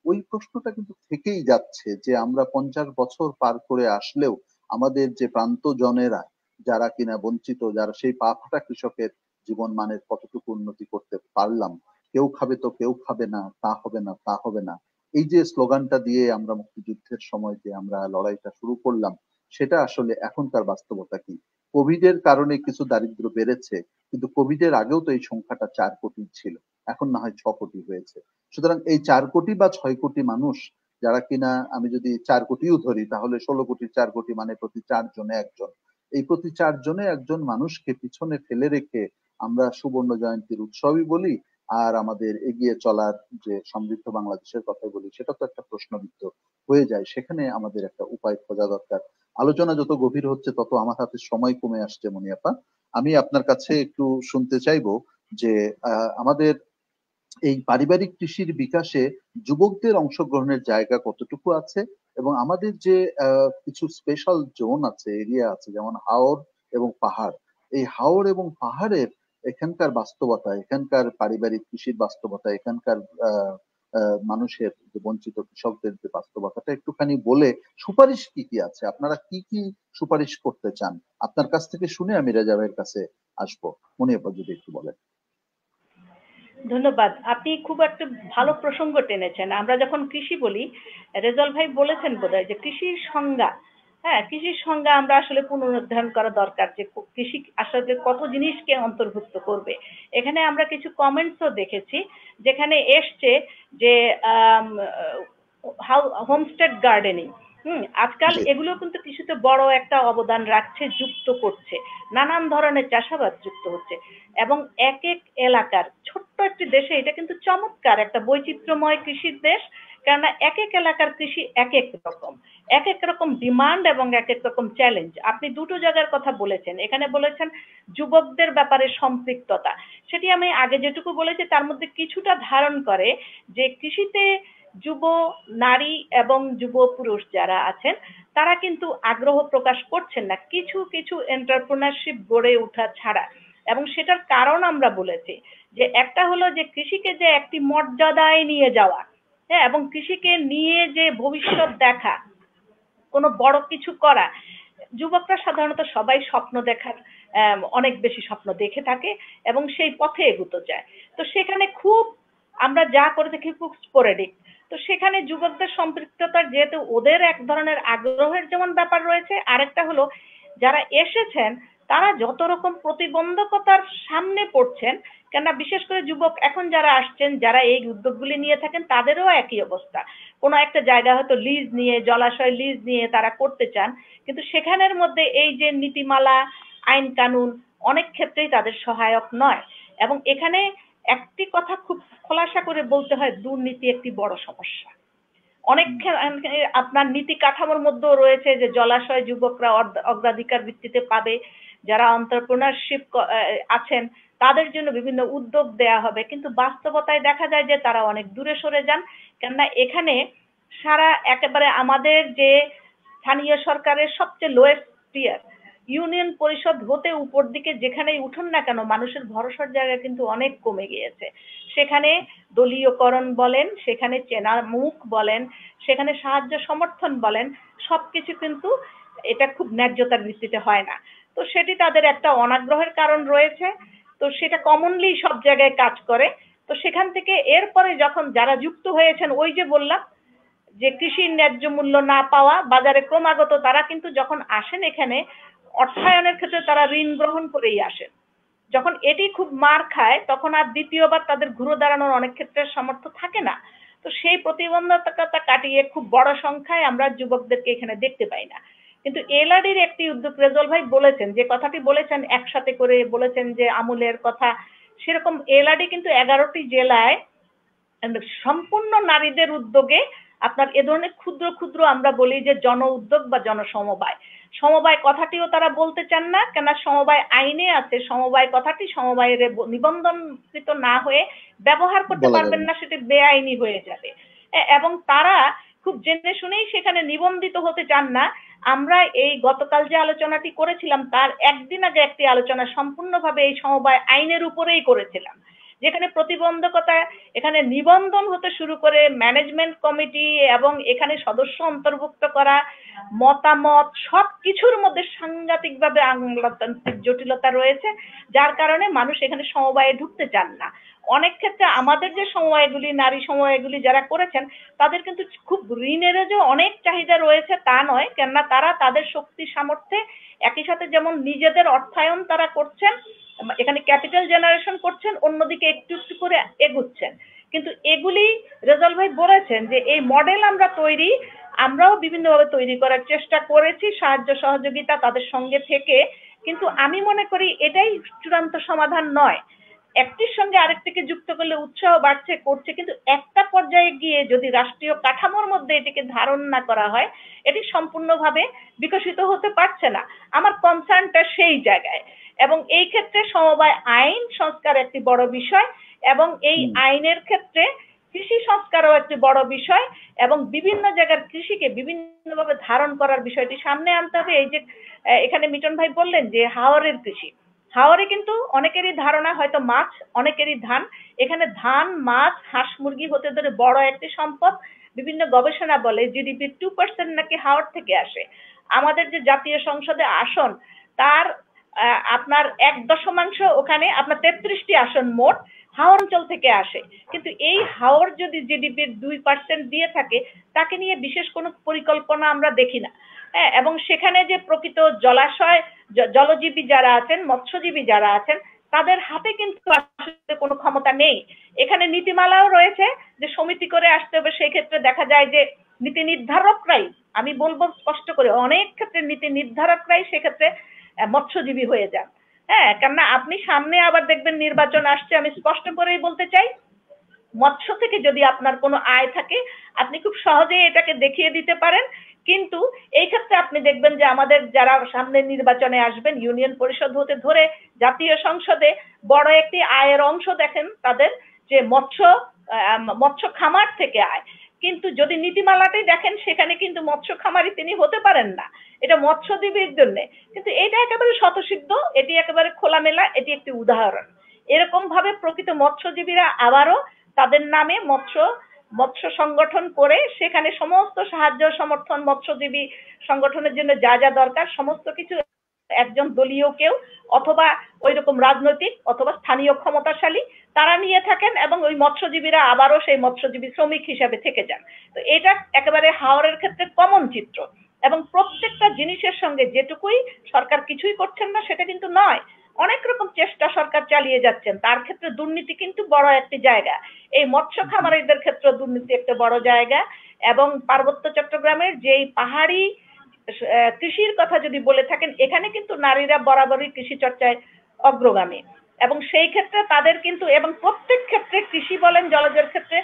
ওই প্রশ্নটা কিন্তু থেকেই যাচ্ছে যে আমরা পঞ্চাশ বছর পার করে আসলেও আমাদের যে প্রান্ত জনেরা যারা কিনা বঞ্চিত যারা সেই পাপটা কৃষকের জীবন মানের কতটুকু উন্নতি করতে পারলাম কেউ খাবে তো কেউ খাবে না তা হবে না তা হবে না এই যে স্লোগানটা দিয়ে আমরা মুক্তিযুদ্ধের সময় যে আমরা লড়াইটা শুরু করলাম সেটা আসলে এখনকার বাস্তবতা কি কোভিড এর কারণে কিছু দারিদ্র বেড়েছে কিন্তু কোভিড এর আগেও তো এই সংখ্যাটা চার কোটি ছিল এখন না হয় ছ কোটি হয়েছে সুতরাং এই চার কোটি বা ছয় কোটি মানুষ যারা কিনা আমি যদি চার কোটিও ধরি তাহলে ষোলো কোটি চার কোটি মানে প্রতি চারজনে একজন এই প্রতি চারজনে একজন মানুষকে পিছনে ফেলে রেখে আমরা সুবর্ণ জয়ন্তীর উৎসবই বলি আর আমাদের এগিয়ে চলার যে সমৃদ্ধ বাংলাদেশের কথা বলি সেটা তো একটা প্রশ্নবিদ্ধ হয়ে যায় সেখানে আমাদের একটা উপায় খোঁজা দরকার আলোচনা যত গভীর হচ্ছে তত আমার হাতে সময় কমে আসছে মনি আপা আমি আপনার কাছে একটু শুনতে চাইবো যে আমাদের এই পারিবারিক কৃষির বিকাশে যুবকদের অংশগ্রহণের জায়গা কতটুকু আছে এবং আমাদের যে কিছু স্পেশাল জোন আছে এরিয়া আছে যেমন হাওর এবং পাহাড় এই হাওর এবং পাহাড়ের এখানকার বাস্তবতা এখানকার পারিবারিক কৃষির বাস্তবতা এখানকার আহ মানুষের যে বঞ্চিত কৃষকদের যে বাস্তবতাটা একটুখানি বলে সুপারিশ কি কি আছে আপনারা কি কি সুপারিশ করতে চান আপনার কাছ থেকে শুনে আমি রেজাভাইয়ের কাছে আসবো মনে যদি একটু বলেন ধন্যবাদ আপনি খুব একটা ভালো প্রসঙ্গ টেনেছেন আমরা যখন কৃষি বলি রেজল ভাই বলেছেন বোধহয় যে কৃষির সংজ্ঞা হ্যাঁ কৃষির সঙ্গে আমরা আসলে পুনরুদ্ধারণ করা দরকার যে কৃষি আসলে কত জিনিসকে অন্তর্ভুক্ত করবে এখানে আমরা কিছু কমেন্টসও দেখেছি যেখানে এসছে যে হোমস্টেড গার্ডেনিং হুম আজকাল এগুলো কিন্তু কৃষিতে বড় একটা অবদান রাখছে যুক্ত করছে নানান ধরনের চাষাবাদ যুক্ত হচ্ছে এবং এক এক এলাকার ছোট্ট একটি দেশে এটা কিন্তু চমৎকার একটা বৈচিত্র্যময় কৃষির দেশ কেননা এক এক এলাকার কৃষি এক এক রকম এক এক রকম ডিমান্ড এবং এক এক রকম চ্যালেঞ্জ আপনি দুটো জায়গার কথা বলেছেন এখানে বলেছেন যুবকদের ব্যাপারে সম্পৃক্ততা সেটি আমি আগে যেটুকু বলেছি তার মধ্যে কিছুটা ধারণ করে যে কৃষিতে যুব নারী এবং যুব পুরুষ যারা আছেন তারা কিন্তু আগ্রহ প্রকাশ করছেন না কিছু কিছু এন্টারপ্রেনারশিপ গড়ে ওঠা ছাড়া এবং সেটার কারণ আমরা বলেছি যে একটা হলো যে কৃষিকে যে একটি মর্যাদায় নিয়ে যাওয়া হ্যাঁ এবং কৃষিকে নিয়ে যে ভবিষ্যৎ দেখা কোনো বড় কিছু করা যুবকরা সাধারণত সবাই স্বপ্ন দেখার অনেক বেশি স্বপ্ন দেখে থাকে এবং সেই পথে এগুতে যায় তো সেখানে খুব আমরা যা করে থাকি খুব স্পোরেডিক তো সেখানে যুবকদের সম্পৃক্ততার যেহেতু ওদের এক ধরনের আগ্রহের যেমন ব্যাপার রয়েছে আরেকটা হলো যারা এসেছেন তারা যত রকম প্রতিবন্ধকতার সামনে পড়ছেন কেননা বিশেষ করে যুবক এখন যারা আসছেন যারা এই উদ্যোগগুলি নিয়ে থাকেন তাদেরও একই অবস্থা কোনো একটা জায়গা হয়তো লিজ নিয়ে জলাশয় লিজ নিয়ে তারা করতে চান কিন্তু সেখানের মধ্যে এই যে নীতিমালা আইন কানুন অনেক ক্ষেত্রেই তাদের সহায়ক নয় এবং এখানে একটি কথা খুব খোলাসা করে বলতে হয় দুর্নীতি একটি বড় সমস্যা অনেক আপনার নীতি কাঠামোর মধ্যেও রয়েছে যে জলাশয় যুবকরা অগ্রাধিকার ভিত্তিতে পাবে যারা অন্টারপ্রেনারশিপ আছেন তাদের জন্য বিভিন্ন উদ্যোগ দেয়া হবে কিন্তু বাস্তবতায় দেখা যায় যে তারা অনেক দূরে সরে যান কেননা এখানে সারা একেবারে আমাদের যে স্থানীয় সরকারের সবচেয়ে লোয়েস্ট টিয়ার ইউনিয়ন পরিষদ হতে উপর দিকে যেখানেই উঠুন না কেন মানুষের ভরসার জায়গা কিন্তু অনেক কমে গিয়েছে সেখানে দলীয়করণ বলেন সেখানে চেনা মুখ বলেন সেখানে সাহায্য সমর্থন বলেন সবকিছু কিন্তু এটা খুব ন্যায্যতার ভিত্তিতে হয় না তো সেটি তাদের একটা অনাগ্রহের কারণ রয়েছে তো সেটা কমনলি সব জায়গায় কাজ করে তো সেখান থেকে এরপরে যখন যারা যুক্ত হয়েছেন ওই যে বললাম যে কৃষির ন্যায্য মূল্য না পাওয়া বাজারে ক্রমাগত তারা কিন্তু যখন আসেন এখানে অর্থায়নের ক্ষেত্রে তারা ঋণ গ্রহণ করেই আসেন যখন এটি খুব মার খায় তখন আর দ্বিতীয়বার তাদের ঘুরে দাঁড়ানোর অনেক ক্ষেত্রে সামর্থ্য থাকে না তো সেই প্রতিবন্ধকতা কাটিয়ে খুব বড় সংখ্যায় আমরা যুবকদেরকে এখানে দেখতে পাই না কিন্তু এলআরডির একটি উদ্যোগ রেজল ভাই বলেছেন যে কথাটি বলেছেন একসাথে করে বলেছেন যে আমুলের কথা সেরকম এলআরডি কিন্তু এগারোটি জেলায় সম্পূর্ণ নারীদের উদ্যোগে আপনার এ ধরনের ক্ষুদ্র ক্ষুদ্র আমরা বলি যে জন উদ্যোগ বা জনসমবায় সমবায় কথাটিও তারা বলতে চান না কেন সমবায় আইনে আছে সমবায় কথাটি সমবায়ের নিবন্ধনকৃত না হয়ে ব্যবহার করতে পারবেন না সেটি বেআইনি হয়ে যাবে এবং তারা খুব জেনে শুনেই সেখানে নিবন্ধিত হতে চান না আমরা এই গতকাল যে আলোচনাটি করেছিলাম তার একদিন আগে একটি আলোচনা সম্পূর্ণভাবে এই সমবায় আইনের উপরেই করেছিলাম যেখানে প্রতিবন্ধকতা এখানে নিবন্ধন হতে শুরু করে ম্যানেজমেন্ট কমিটি এবং এখানে সদস্য অন্তর্ভুক্ত করা মতামত সব কিছুর মধ্যে সাংঘাতিকভাবে আমলাতান্ত্রিক জটিলতা রয়েছে যার কারণে মানুষ এখানে সমবায়ে ঢুকতে চান না অনেক ক্ষেত্রে আমাদের যে সময়গুলি নারী সমবায়গুলি যারা করেছেন তাদের কিন্তু খুব ঋণের যে অনেক চাহিদা রয়েছে তা নয় কেননা তারা তাদের শক্তি সামর্থ্যে একই সাথে যেমন নিজেদের অর্থায়ন তারা করছেন এখানে ক্যাপিটাল জেনারেশন করছেন অন্যদিকে একটু একটু করে এগুচ্ছেন কিন্তু এগুলি রেজাল ভাই বলেছেন যে এই মডেল আমরা তৈরি আমরাও বিভিন্নভাবে তৈরি করার চেষ্টা করেছি সাহায্য সহযোগিতা তাদের সঙ্গে থেকে কিন্তু আমি মনে করি এটাই চূড়ান্ত সমাধান নয় একটির সঙ্গে আরেকটিকে যুক্ত করলে উৎসাহ বাড়ছে করছে কিন্তু একটা পর্যায়ে গিয়ে যদি রাষ্ট্রীয় কাঠামোর মধ্যে এটিকে ধারণ না করা হয় এটি সম্পূর্ণভাবে বিকশিত হতে পারছে না আমার কনসার্নটা সেই জায়গায় এবং এই ক্ষেত্রে সমবায় আইন সংস্কার একটি বড় বিষয় এবং এই আইনের ক্ষেত্রে কৃষি সংস্কারও একটি বড় বিষয় এবং বিভিন্ন জায়গার কৃষিকে বিভিন্নভাবে ধারণ করার বিষয়টি সামনে আনতে হবে এই যে এখানে মিটন ভাই বললেন যে হাওরের কৃষি হাওরে কিন্তু অনেকেরই ধারণা হয়তো মাছ অনেকেরই ধান এখানে ধান মাছ হাঁস মুরগি হতে ধরে বড় একটি সম্পদ বিভিন্ন গবেষণা বলে জিডিপি টু পার্সেন্ট নাকি হাওয়ার থেকে আসে আমাদের যে জাতীয় সংসদে আসন তার আপনার এক দশমাংশ ওখানে আপনার তেত্রিশটি আসন মোট হাওড় অঞ্চল থেকে আসে কিন্তু এই হাওড় যদি জিডিপি দুই পার্সেন্ট দিয়ে থাকে তাকে নিয়ে বিশেষ কোনো পরিকল্পনা আমরা দেখি না হ্যাঁ এবং সেখানে যে প্রকৃত জলাশয় জলজীবী যারা আছেন মৎস্যজীবী যারা আছেন তাদের হাতে কিন্তু আসলে কোনো ক্ষমতা নেই এখানে নীতিমালাও রয়েছে যে সমিতি করে আসতে হবে সেই ক্ষেত্রে দেখা যায় যে নীতি নির্ধারকরাই আমি বলবো স্পষ্ট করে অনেক ক্ষেত্রে নীতি নির্ধারকরাই সেক্ষেত্রে মৎস্যজীবী হয়ে যান হ্যাঁ কেননা আপনি সামনে আবার দেখবেন নির্বাচন আসছে আমি স্পষ্ট করেই বলতে চাই মৎস্য থেকে যদি আপনার কোনো আয় থাকে আপনি খুব সহজেই এটাকে দেখিয়ে দিতে পারেন কিন্তু এই ক্ষেত্রে আপনি দেখবেন যে আমাদের যারা সামনে নির্বাচনে আসবেন ইউনিয়ন পরিষদ হতে ধরে জাতীয় সংসদে বড় একটি আয়ের অংশ দেখেন তাদের যে মৎস্য মৎস্য খামার থেকে আয় কিন্তু যদি নীতিমালাটাই দেখেন সেখানে কিন্তু মৎস্য খামারি তিনি হতে পারেন না এটা মৎস্যজীবীর জন্য কিন্তু এটা একেবারে স্বতঃসিদ্ধ এটি একেবারে খোলামেলা এটি একটি উদাহরণ এরকম ভাবে প্রকৃত মৎস্যজীবীরা আবারও তাদের নামে মৎস্য মৎস্য সংগঠন করে সেখানে সমস্ত সাহায্য সমর্থন মৎস্যজীবী সংগঠনের জন্য যা যা দরকার সমস্ত কিছু একজন দলীয় কেউ অথবা ওই রকম রাজনৈতিক অথবা স্থানীয় ক্ষমতাশালী তারা নিয়ে থাকেন এবং ওই মৎস্যজীবীরা আবারও সেই মৎস্যজীবী শ্রমিক হিসাবে থেকে যান তো এটা একেবারে হাওড়ের ক্ষেত্রে কমন চিত্র এবং প্রত্যেকটা জিনিসের সঙ্গে যেটুকুই সরকার কিছুই করছেন না সেটা কিন্তু নয় অনেক রকম চেষ্টা সরকার চালিয়ে যাচ্ছেন তার ক্ষেত্রে দুর্নীতি কিন্তু বড় একটি জায়গা এই মৎস্য খামারিদের ক্ষেত্রে দুর্নীতি একটা বড় জায়গা এবং পার্বত্য চট্টগ্রামের যেই পাহাড়ি কৃষির কথা যদি বলে থাকেন এখানে কিন্তু নারীরা বরাবরই কৃষি চর্চায় অগ্রগামী এবং সেই ক্ষেত্রে তাদের কিন্তু এবং প্রত্যেক ক্ষেত্রে কৃষি বলেন জলজের ক্ষেত্রে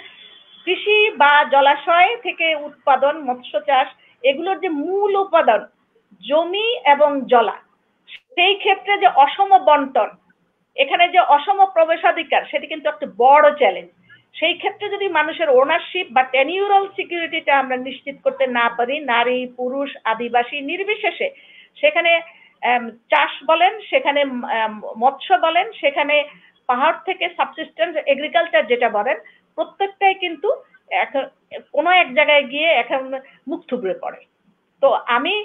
কৃষি বা জলাশয় থেকে উৎপাদন মৎস্য চাষ এগুলোর যে মূল উপাদান জমি এবং জলা সেই ক্ষেত্রে যে অসম বন্টন এখানে যে অসম প্রবেশাধিকার সেটি কিন্তু একটা বড় চ্যালেঞ্জ সেই ক্ষেত্রে যদি মানুষের ওনারশিপ বা টেনিউরাল সিকিউরিটিটা আমরা নিশ্চিত করতে না পারি নারী পুরুষ আদিবাসী নির্বিশেষে সেখানে চাষ বলেন সেখানে মৎস্য বলেন সেখানে পাহাড় থেকে সাবসিস্টেন্স এগ্রিকালচার যেটা বলেন প্রত্যেকটাই কিন্তু এক জায়গায় গিয়ে এখন মুখ থুবড়ে পড়ে তো আমি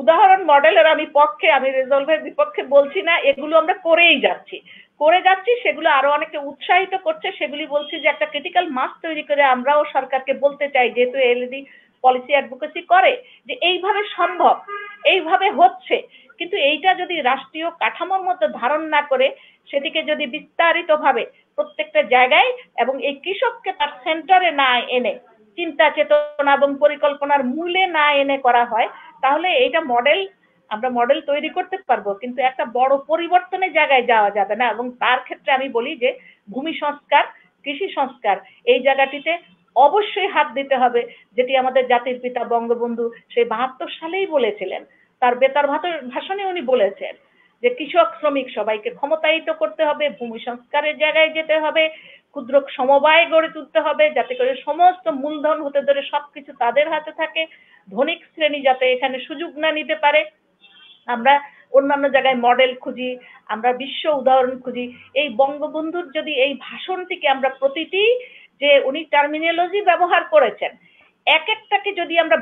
উদাহরণ মডেলের আমি পক্ষে আমি রেজলভের বিপক্ষে বলছি না এগুলো আমরা করেই যাচ্ছি করে যাচ্ছি সেগুলো আরো অনেকে উৎসাহিত করছে সেগুলি বলছি যে একটা ক্রিটিক্যাল মাস তৈরি করে আমরাও সরকারকে বলতে চাই যেহেতু এলইডি পলিসি অ্যাডভোকেসি করে যে এইভাবে সম্ভব এইভাবে হচ্ছে কিন্তু এইটা যদি রাষ্ট্রীয় কাঠামোর মধ্যে ধারণ না করে সেটিকে যদি বিস্তারিতভাবে প্রত্যেকটা জায়গায় এবং এই কৃষককে তার সেন্টারে না এনে চিন্তা চেতনা এবং পরিকল্পনার মূলে না এনে করা হয় তাহলে এইটা মডেল আমরা মডেল তৈরি করতে পারবো কিন্তু একটা বড় পরিবর্তনের জায়গায় যাওয়া যাবে না এবং তার ক্ষেত্রে আমি বলি যে ভূমি সংস্কার কৃষি সংস্কার এই জায়গাটিতে অবশ্যই হাত দিতে হবে যেটি আমাদের জাতির পিতা বঙ্গবন্ধু সেই বাহাত্তর সালেই বলেছিলেন তার বেতার ভাষণে উনি বলেছেন যে কৃষক শ্রমিক সবাইকে ক্ষমতায়িত করতে হবে ভূমি সংস্কারের জায়গায় যেতে হবে ক্ষুদ্র সমবায় গড়ে তুলতে হবে যাতে করে সমস্ত মূলধন হতে ধরে সবকিছু তাদের হাতে থাকে ধনিক শ্রেণী যাতে এখানে সুযোগ না নিতে পারে আমরা অন্যান্য জায়গায় মডেল খুঁজি আমরা বিশ্ব উদাহরণ খুঁজি এই বঙ্গবন্ধুর যদি এই ভাষণটিকে আমরা প্রতিটি যে উনি টার্মিনোলজি ব্যবহার করেছেন এক একটাকে যদি আমরা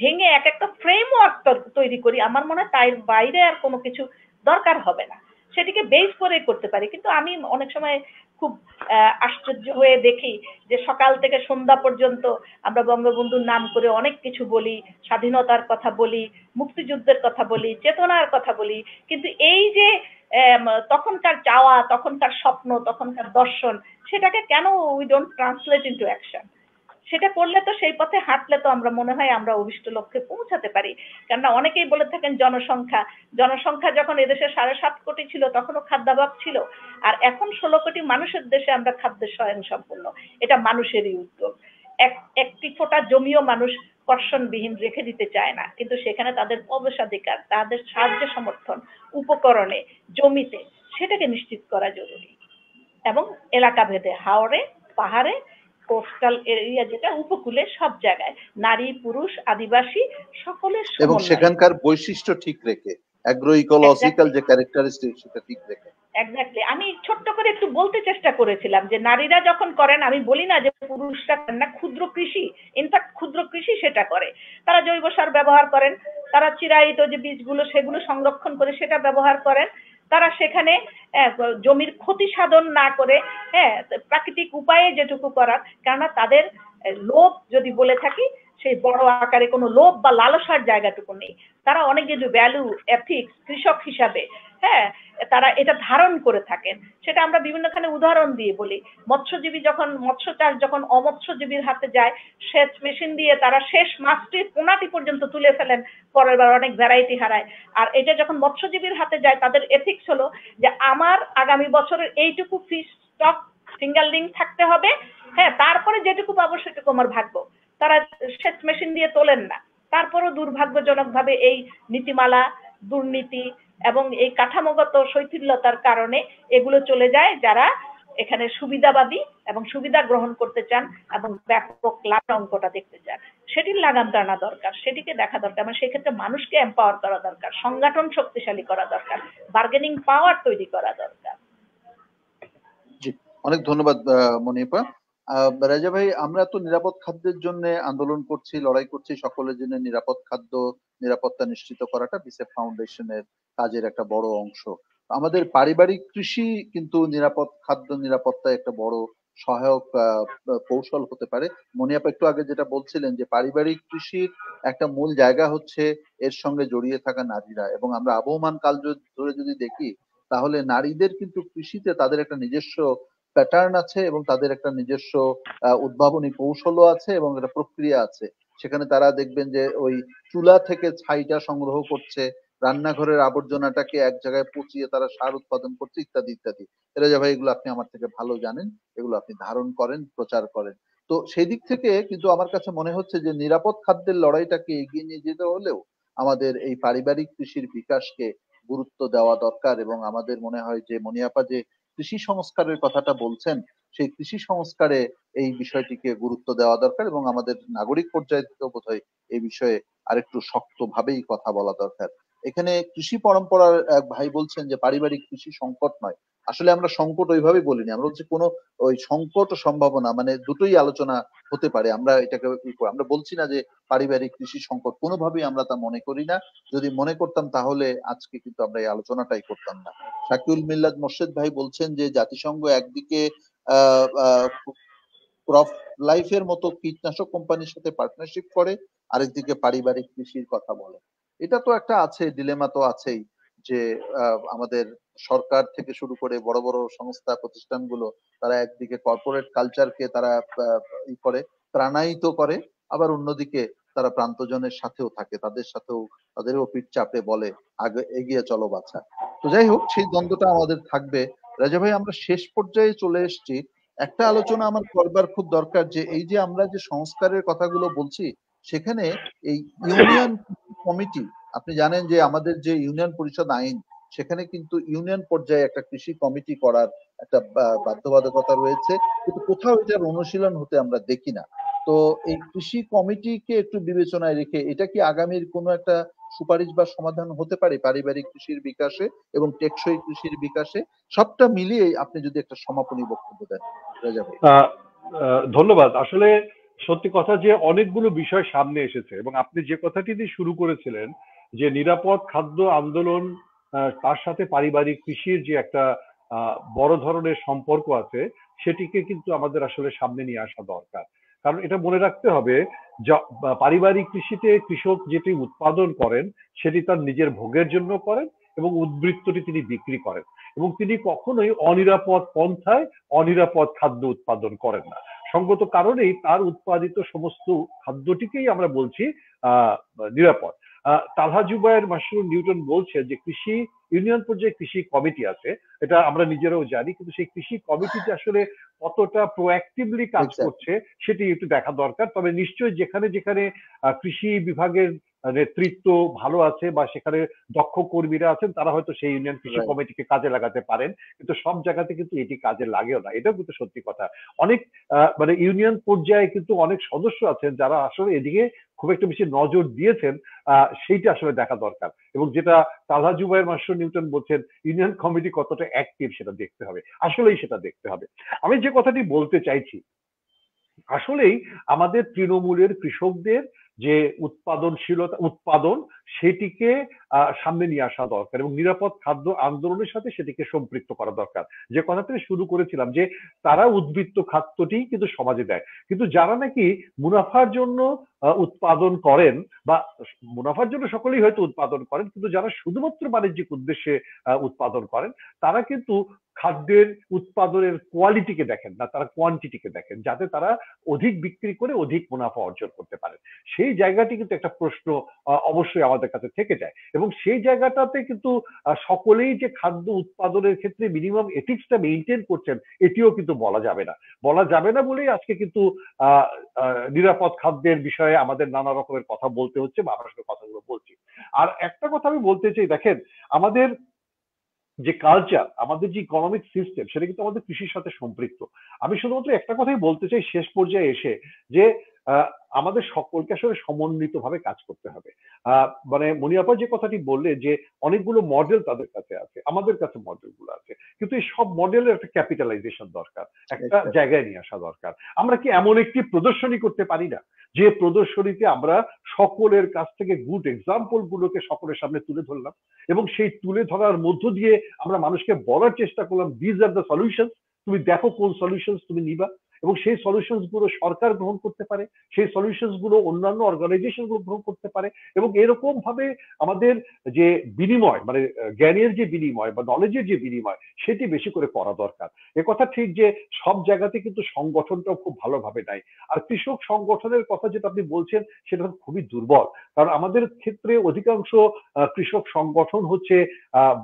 ভেঙে এক একটা ফ্রেমওয়ার্ক তৈরি করি আমার মনে হয় তার বাইরে আর কোনো কিছু দরকার হবে না সেটিকে বেস করে করতে পারি কিন্তু আমি অনেক সময় খুব আশ্চর্য হয়ে দেখি যে সকাল থেকে সন্ধ্যা পর্যন্ত আমরা বঙ্গবন্ধুর নাম করে অনেক কিছু বলি স্বাধীনতার কথা বলি মুক্তিযুদ্ধের কথা বলি চেতনার কথা বলি কিন্তু এই যে তখনকার চাওয়া তখনকার স্বপ্ন তখনকার দর্শন সেটাকে কেন we don't translate into action সেটা করলে তো সেই পথে হাঁটলে তো আমরা মনে হয় আমরা অভিষ্ট লক্ষ্যে পৌঁছাতে পারি কেননা অনেকেই বলে থাকেন জনসংখ্যা জনসংখ্যা যখন এদেশে সাড়ে সাত কোটি ছিল তখনও খাদ্যাভাব ছিল আর এখন ষোলো কোটি মানুষের দেশে আমরা খাদ্য স্বয়ং এটা মানুষেরই উদ্যোগ এক একটি ফোটা জমিও মানুষ কর্ষণবিহীন রেখে দিতে চায় না কিন্তু সেখানে তাদের প্রবেশাধিকার তাদের সাহায্য সমর্থন উপকরণে জমিতে সেটাকে নিশ্চিত করা জরুরি এবং এলাকা ভেদে হাওড়ে পাহাড়ে কোস্টাল এরিয়া যেটা উপকূলে সব জায়গায় নারী পুরুষ আদিবাসী সকলের এবং সেখানকার বৈশিষ্ট্য ঠিক রেখে অ্যাগ্রো যে ক্যারেক্টারিস্টিক সেটা ঠিক রেখে এক্স্যাক্টলি আমি ছোট্ট করে একটু বলতে চেষ্টা করেছিলাম যে নারীরা যখন করেন আমি বলি না যে পুরুষরা করেন না ক্ষুদ্র কৃষি ইনফ্যাক্ট ক্ষুদ্র কৃষি সেটা করে তারা জৈব সার ব্যবহার করেন তারা চিরায়িত যে বীজগুলো সেগুলো সংরক্ষণ করে সেটা ব্যবহার করেন তারা সেখানে হ্যাঁ, জমির ক্ষতি সাধন না করে হ্যাঁ প্রাকৃতিক উপায়ে যেটুকু করার কেননা তাদের লোভ যদি বলে থাকি সেই বড় আকারে কোনো লোভ বা লালসার জায়গাটুকু নেই তারা অনেক কিছু ভ্যালু এথিক্স কৃষক হিসাবে হ্যাঁ তারা এটা ধারণ করে থাকেন সেটা আমরা বিভিন্নখানে উদাহরণ দিয়ে বলি মৎস্যজীবী যখন মৎস্য চাষ যখন অমৎস্যজীবীর হাতে যায় সেচ মেশিন দিয়ে তারা শেষ মাছটির পোনাটি পর্যন্ত তুলে ফেলেন পরের বার অনেক ভ্যারাইটি হারায় আর এটা যখন মৎস্যজীবীর হাতে যায় তাদের এথিক্স হলো যে আমার আগামী বছরের এইটুকু ফিস স্টক সিঙ্গেল লিঙ্ক থাকতে হবে হ্যাঁ তারপরে যেটুকু পাবো সেটুকু আমার ভাগ্য তারা সেচ মেশিন দিয়ে তোলেন না দুর্ভাগ্যজনক দুর্ভাগ্যজনকভাবে এই নীতিমালা দুর্নীতি এবং এই কাঠামোগত শৈথিল্যতার কারণে এগুলো চলে যায় যারা এখানে সুবিধাবাদী এবং সুবিধা গ্রহণ করতে চান এবং ব্যাপক লাভ অঙ্কটা দেখতে চান সেটির লাগাম টানা দরকার সেটিকে দেখা দরকার মানে সেক্ষেত্রে মানুষকে এম্পাওয়ার করা দরকার সংগঠন শক্তিশালী করা দরকার বার্গেনিং পাওয়ার তৈরি করা দরকার অনেক ধন্যবাদ মনিপা রাজা ভাই আমরা তো নিরাপদ খাদ্যের জন্য আন্দোলন করছি লড়াই করছি সকলের জন্য নিরাপদ খাদ্য নিরাপত্তা নিশ্চিত করাটা বিসেফ ফাউন্ডেশনের কাজের একটা বড় অংশ আমাদের পারিবারিক কৃষি কিন্তু নিরাপদ খাদ্য নিরাপত্তায় একটা বড় সহায়ক কৌশল হতে পারে মনিয়াপ একটু আগে যেটা বলছিলেন যে পারিবারিক কৃষির একটা মূল জায়গা হচ্ছে এর সঙ্গে জড়িয়ে থাকা নারীরা এবং আমরা আবহমান কাল ধরে যদি দেখি তাহলে নারীদের কিন্তু কৃষিতে তাদের একটা নিজস্ব প্যাটার্ন আছে এবং তাদের একটা নিজস্ব উদ্ভাবনী কৌশলও আছে এবং একটা প্রক্রিয়া আছে সেখানে তারা দেখবেন যে ওই চুলা থেকে ছাইটা সংগ্রহ করছে রান্নাঘরের আবর্জনাটাকে এক জায়গায় পচিয়ে তারা সার উৎপাদন করছে ইত্যাদি ইত্যাদি রেজা ভাই এগুলো আপনি আমার থেকে ভালো জানেন এগুলো আপনি ধারণ করেন প্রচার করেন তো সেই দিক থেকে কিন্তু আমার কাছে মনে হচ্ছে যে নিরাপদ খাদ্যের লড়াইটাকে এগিয়ে নিয়ে যেতে হলেও আমাদের এই পারিবারিক কৃষির বিকাশকে গুরুত্ব দেওয়া দরকার এবং আমাদের মনে হয় যে মনিয়াপা যে কৃষি সংস্কারের কথাটা বলছেন সেই কৃষি সংস্কারে এই বিষয়টিকে গুরুত্ব দেওয়া দরকার এবং আমাদের নাগরিক পর্যায়ে থেকেও বোধহয় এই বিষয়ে আরেকটু শক্তভাবেই কথা বলা দরকার এখানে কৃষি পরম্পরার এক ভাই বলছেন যে পারিবারিক কৃষি সংকট নয় আসলে আমরা সংকট ওইভাবে বলিনি আমরা বলছি কোনো ওই সংকট সম্ভাবনা মানে দুটোই আলোচনা হতে পারে আমরা এটাকে আমরা বলছি না যে পারিবারিক কৃষি সংকট কোনোভাবেই আমরা তা মনে করি না যদি মনে করতাম তাহলে আজকে কিন্তু আমরা এই আলোচনাটাই করতাম না শাকিউল মিল্লাদ মোর্শেদ ভাই বলছেন যে জাতিসংঘ একদিকে ক্রপ লাইফের মতো কীটনাশক কোম্পানির সাথে পার্টনারশিপ করে আরেকদিকে পারিবারিক কৃষির কথা বলে এটা তো একটা আছে ডিলেমা তো আছেই যে আমাদের সরকার থেকে শুরু করে বড় বড় সংস্থা প্রতিষ্ঠানগুলো তারা একদিকে কর্পোরেট কালচারকে তারা ই করে প্রাণায়িত করে আবার অন্যদিকে তারা প্রান্তজনের সাথেও থাকে তাদের সাথেও তাদেরও পিঠ চাপে বলে আগে এগিয়ে চলো বাচ্চা তো যাই হোক সেই দ্বন্দ্বটা আমাদের থাকবে রাজা ভাই আমরা শেষ পর্যায়ে চলে এসছি একটা আলোচনা আমার করবার খুব দরকার যে এই যে আমরা যে সংস্কারের কথাগুলো বলছি সেখানে এই ইউনিয়ন কমিটি আপনি জানেন যে আমাদের যে ইউনিয়ন পরিষদ আইন সেখানে কিন্তু ইউনিয়ন পর্যায়ে একটা কৃষি কমিটি করার একটা বাধ্যবাধকতা রয়েছে কিন্তু কোথাও এটার অনুশীলন হতে আমরা দেখি না তো এই কৃষি কমিটিকে একটু বিবেচনায় রেখে এটা কি আগামীর কোনো একটা সুপারিশ বা সমাধান হতে পারে পারিবারিক কৃষির বিকাশে এবং টেকসই কৃষির বিকাশে সবটা মিলিয়ে আপনি যদি একটা সমাপনী বক্তব্য দেন ধন্যবাদ আসলে সত্যি কথা যে অনেকগুলো বিষয় সামনে এসেছে এবং আপনি যে কথাটি দিয়ে শুরু করেছিলেন যে নিরাপদ খাদ্য আন্দোলন তার সাথে পারিবারিক কৃষির যে একটা বড় ধরনের সম্পর্ক আছে সেটিকে কিন্তু আমাদের আসলে সামনে নিয়ে আসা দরকার কারণ এটা মনে রাখতে হবে পারিবারিক কৃষিতে কৃষক যেটি উৎপাদন করেন সেটি তার নিজের ভোগের জন্য করেন এবং উদ্বৃত্তটি তিনি বিক্রি করেন এবং তিনি কখনোই অনিরাপদ পন্থায় অনিরাপদ খাদ্য উৎপাদন করেন না সঙ্গত কারণেই তার উৎপাদিত সমস্ত খাদ্যটিকেই আমরা বলছি নিরাপদ তালহা জুবায়ের মাসরুর নিউটন বলছে যে কৃষি ইউনিয়ন পর্যায়ে কৃষি কমিটি আছে এটা আমরা নিজেরাও জানি কিন্তু সেই কৃষি কমিটিতে আসলে কতটা প্রোঅ্যাক্টিভলি কাজ করছে সেটি একটু দেখা দরকার তবে নিশ্চয়ই যেখানে যেখানে কৃষি বিভাগের নেতৃত্ব ভালো আছে বা সেখানে দক্ষ কর্মীরা আছেন তারা হয়তো সেই ইউনিয়ন কৃষি কমিটিকে কাজে লাগাতে পারেন কিন্তু সব জায়গাতে কিন্তু এটি কাজে লাগেও না এটাও কিন্তু সত্যি কথা অনেক মানে ইউনিয়ন পর্যায়ে কিন্তু অনেক সদস্য আছেন যারা আসলে এদিকে খুব একটা বেশি নজর দিয়েছেন সেইটা আসলে দেখা দরকার এবং যেটা তাজা জুবাইয়ের মাস্টার নিউটন বলছেন ইউনিয়ন কমিটি কতটা অ্যাক্টিভ সেটা দেখতে হবে আসলেই সেটা দেখতে হবে আমি যে কথাটি বলতে চাইছি আসলেই আমাদের তৃণমূলের কৃষকদের যে উৎপাদনশীলতা উৎপাদন সেটিকে সামনে নিয়ে আসা দরকার এবং নিরাপদ খাদ্য আন্দোলনের সাথে সেটিকে সম্পৃক্ত করা দরকার যে কথা থেকে শুরু করেছিলাম যে তারা উদ্বৃত্ত খাদ্যটি কিন্তু সমাজে দেয় কিন্তু যারা নাকি মুনাফার জন্য উৎপাদন করেন বা মুনাফার জন্য সকলেই হয়তো উৎপাদন করেন কিন্তু যারা শুধুমাত্র বাণিজ্যিক উদ্দেশ্যে উৎপাদন করেন তারা কিন্তু খাদ্যের উৎপাদনের কোয়ালিটিকে দেখেন না তারা কোয়ান্টিটিকে দেখেন যাতে তারা অধিক বিক্রি করে অধিক মুনাফা অর্জন করতে পারেন সেই জায়গাটি কিন্তু একটা প্রশ্ন অবশ্যই আমাদের কাছে থেকে যায় এবং সেই জায়গাটাতে কিন্তু সকলেই যে খাদ্য উৎপাদনের ক্ষেত্রে মিনিমাম এথিক্সটা মেনটেন করছেন এটিও কিন্তু বলা যাবে না বলা যাবে না বলেই আজকে কিন্তু নিরাপদ খাদ্যের বিষয়ে বিষয়ে আমাদের নানা রকমের কথা বলতে হচ্ছে বা আপনার কথাগুলো বলছি আর একটা কথা আমি বলতে চাই দেখেন আমাদের যে কালচার আমাদের যে ইকোনমিক সিস্টেম সেটা কিন্তু আমাদের কৃষির সাথে সম্পৃক্ত আমি শুধুমাত্র একটা কথাই বলতে চাই শেষ পর্যায়ে এসে যে আমাদের সকলকে আসলে সমন্বিত ভাবে কাজ করতে হবে মানে মনিয়াপা যে কথাটি বললে যে অনেকগুলো মডেল তাদের কাছে আছে আমাদের কাছে মডেলগুলো আছে কিন্তু এই সব মডেলের একটা ক্যাপিটালাইজেশন দরকার একটা জায়গায় নিয়ে আসা দরকার আমরা কি এমন একটি প্রদর্শনী করতে পারি না যে প্রদর্শনীতে আমরা সকলের কাছ থেকে গুড এক্সাম্পল গুলোকে সকলের সামনে তুলে ধরলাম এবং সেই তুলে ধরার মধ্য দিয়ে আমরা মানুষকে বলার চেষ্টা করলাম দিজ আর দ্য সলিউশন তুমি দেখো কোন সলিউশন তুমি নিবা এবং সেই সলিউশনস গুলো সরকার গ্রহণ করতে পারে সেই সলিউশনস গুলো অন্যান্য অর্গানাইজেশন গুলো গ্রহণ করতে পারে এবং এরকম ভাবে আমাদের যে বিনিময় মানে জ্ঞানের যে বিনিময় বা নলেজের যে বিনিময় সেটি বেশি করে করা দরকার কথা ঠিক যে সব জায়গাতে কিন্তু সংগঠনটাও খুব ভালোভাবে নাই আর কৃষক সংগঠনের কথা যেটা আপনি বলছেন সেটা খুবই দুর্বল কারণ আমাদের ক্ষেত্রে অধিকাংশ কৃষক সংগঠন হচ্ছে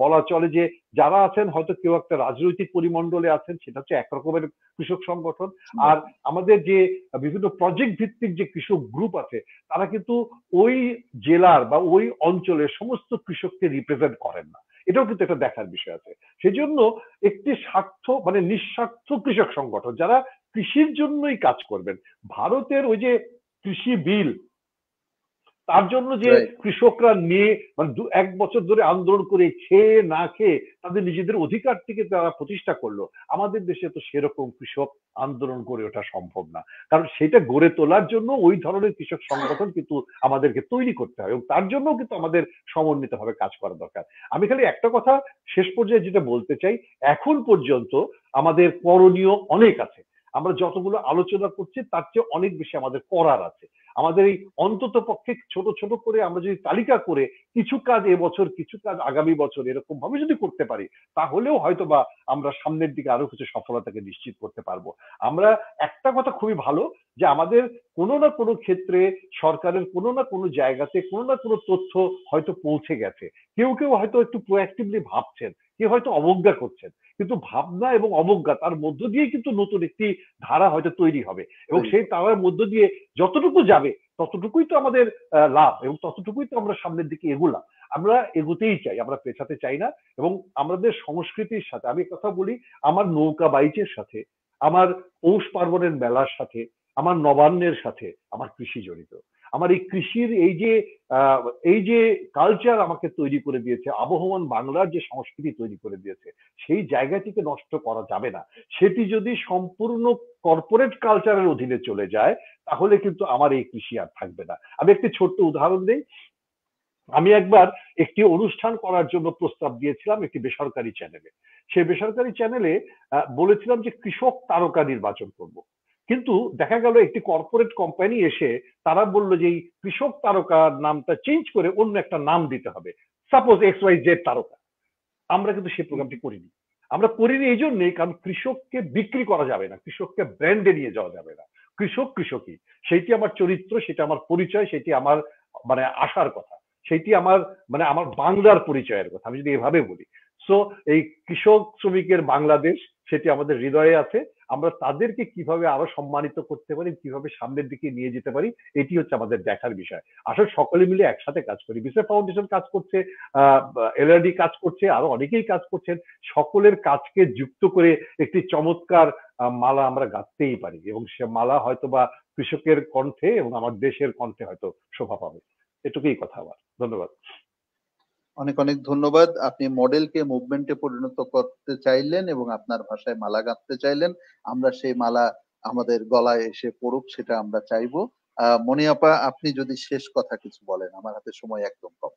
বলা চলে যে যারা আছেন হয়তো কেউ একটা রাজনৈতিক পরিমণ্ডলে আছেন সেটা হচ্ছে একরকমের কৃষক সংগঠন আর আমাদের যে বিভিন্ন প্রজেক্ট ভিত্তিক যে কৃষক গ্রুপ আছে তারা কিন্তু ওই জেলার বা ওই অঞ্চলের সমস্ত কৃষককে রিপ্রেজেন্ট করেন না এটাও কিন্তু একটা দেখার বিষয় আছে সেজন্য একটি স্বার্থ মানে নিঃস্বার্থ কৃষক সংগঠন যারা কৃষির জন্যই কাজ করবেন ভারতের ওই যে কৃষি বিল তার জন্য যে কৃষকরা নিয়ে মানে দু এক বছর ধরে আন্দোলন করে খেয়ে না খেয়ে তাদের নিজেদের অধিকার থেকে তারা প্রতিষ্ঠা করলো আমাদের দেশে তো সেরকম কৃষক আন্দোলন করে ওঠা সম্ভব না কারণ সেটা গড়ে তোলার জন্য ওই ধরনের কৃষক সংগঠন কিন্তু আমাদেরকে তৈরি করতে হয় এবং তার জন্য কিন্তু আমাদের সমন্বিতভাবে কাজ করা দরকার আমি খালি একটা কথা শেষ পর্যায়ে যেটা বলতে চাই এখন পর্যন্ত আমাদের করণীয় অনেক আছে আমরা যতগুলো আলোচনা করছি তার চেয়ে অনেক বেশি আমাদের করার আছে আমাদের এই অন্তত পক্ষে ছোট ছোট করে আমরা যদি তালিকা করে কিছু কাজ এবছর কিছু কাজ আগামী বছর এরকম ভাবে যদি করতে পারি তাহলেও হয়তো বা আমরা সামনের দিকে আরো কিছু সফলতাকে নিশ্চিত করতে পারবো আমরা একটা কথা খুবই ভালো যে আমাদের কোনো না কোনো ক্ষেত্রে সরকারের কোনো না কোনো জায়গাতে কোনো না কোনো তথ্য হয়তো পৌঁছে গেছে কেউ কেউ হয়তো একটু প্রোঅ্যাক্টিভলি ভাবছেন কেউ হয়তো অবজ্ঞা করছেন কিন্তু ভাবনা এবং অবজ্ঞা তার মধ্য দিয়ে কিন্তু নতুন একটি ধারা হয়তো তৈরি হবে এবং সেই তারার মধ্য দিয়ে যতটুকু যাবে ততটুকুই তো আমাদের লাভ এবং ততটুকুই তো আমরা সামনের দিকে এগুলা আমরা এগোতেই চাই আমরা পেছাতে চাই না এবং আমাদের সংস্কৃতির সাথে আমি কথা বলি আমার নৌকা বাইচের সাথে আমার পৌষ পার্বণের মেলার সাথে আমার নবান্নের সাথে আমার কৃষি জড়িত আমার এই কৃষির এই যে এই যে কালচার আমাকে তৈরি করে দিয়েছে আবহমান বাংলার যে সংস্কৃতি তৈরি করে দিয়েছে সেই জায়গাটিকে নষ্ট করা যাবে না সেটি যদি সম্পূর্ণ কর্পোরেট কালচারের অধীনে চলে যায় তাহলে কিন্তু আমার এই কৃষি আর থাকবে না আমি একটি ছোট্ট উদাহরণ দিই আমি একবার একটি অনুষ্ঠান করার জন্য প্রস্তাব দিয়েছিলাম একটি বেসরকারি চ্যানেলে সেই বেসরকারি চ্যানেলে বলেছিলাম যে কৃষক তারকা নির্বাচন করব কিন্তু দেখা গেল একটি কর্পোরেট কোম্পানি এসে তারা বললো যে এই কৃষক তারকার নামটা চেঞ্জ করে অন্য একটা নাম দিতে হবে সাপোজ এক্স ওয়াই জেড তারকা আমরা কিন্তু সেই প্রোগ্রামটি করিনি আমরা করিনি এই জন্যে কারণ কৃষককে বিক্রি করা যাবে না কৃষককে ব্র্যান্ডে নিয়ে যাওয়া যাবে না কৃষক কৃষকই সেটি আমার চরিত্র সেটা আমার পরিচয় সেটি আমার মানে আসার কথা সেটি আমার মানে আমার বাংলার পরিচয়ের কথা আমি যদি এভাবে বলি সো এই কৃষক শ্রমিকের বাংলাদেশ সেটি আমাদের হৃদয়ে আছে আমরা তাদেরকে কিভাবে আরো সম্মানিত করতে পারি কিভাবে সামনের দিকে নিয়ে যেতে পারি এটি হচ্ছে আমাদের দেখার বিষয় আসলে সকলে মিলে একসাথে কাজ করি বিশ্ব ফাউন্ডেশন কাজ করছে এলআরডি কাজ করছে আরো অনেকেই কাজ করছেন সকলের কাজকে যুক্ত করে একটি চমৎকার মালা আমরা গাঁথতেই পারি এবং সে মালা হয়তো বা কৃষকের কণ্ঠে এবং আমার দেশের কণ্ঠে হয়তো শোভা পাবে এটুকুই কথা আবার ধন্যবাদ অনেক অনেক ধন্যবাদ আপনি মডেলকে মুভমেন্টে পরিণত করতে চাইলেন এবং আপনার ভাষায় মালা গাঁথতে চাইলেন আমরা সেই মালা আমাদের গলায় এসে পড়ুক সেটা আমরা চাইবো মনি আপা আপনি যদি শেষ কথা কিছু বলেন আমার হাতে সময় একদম কম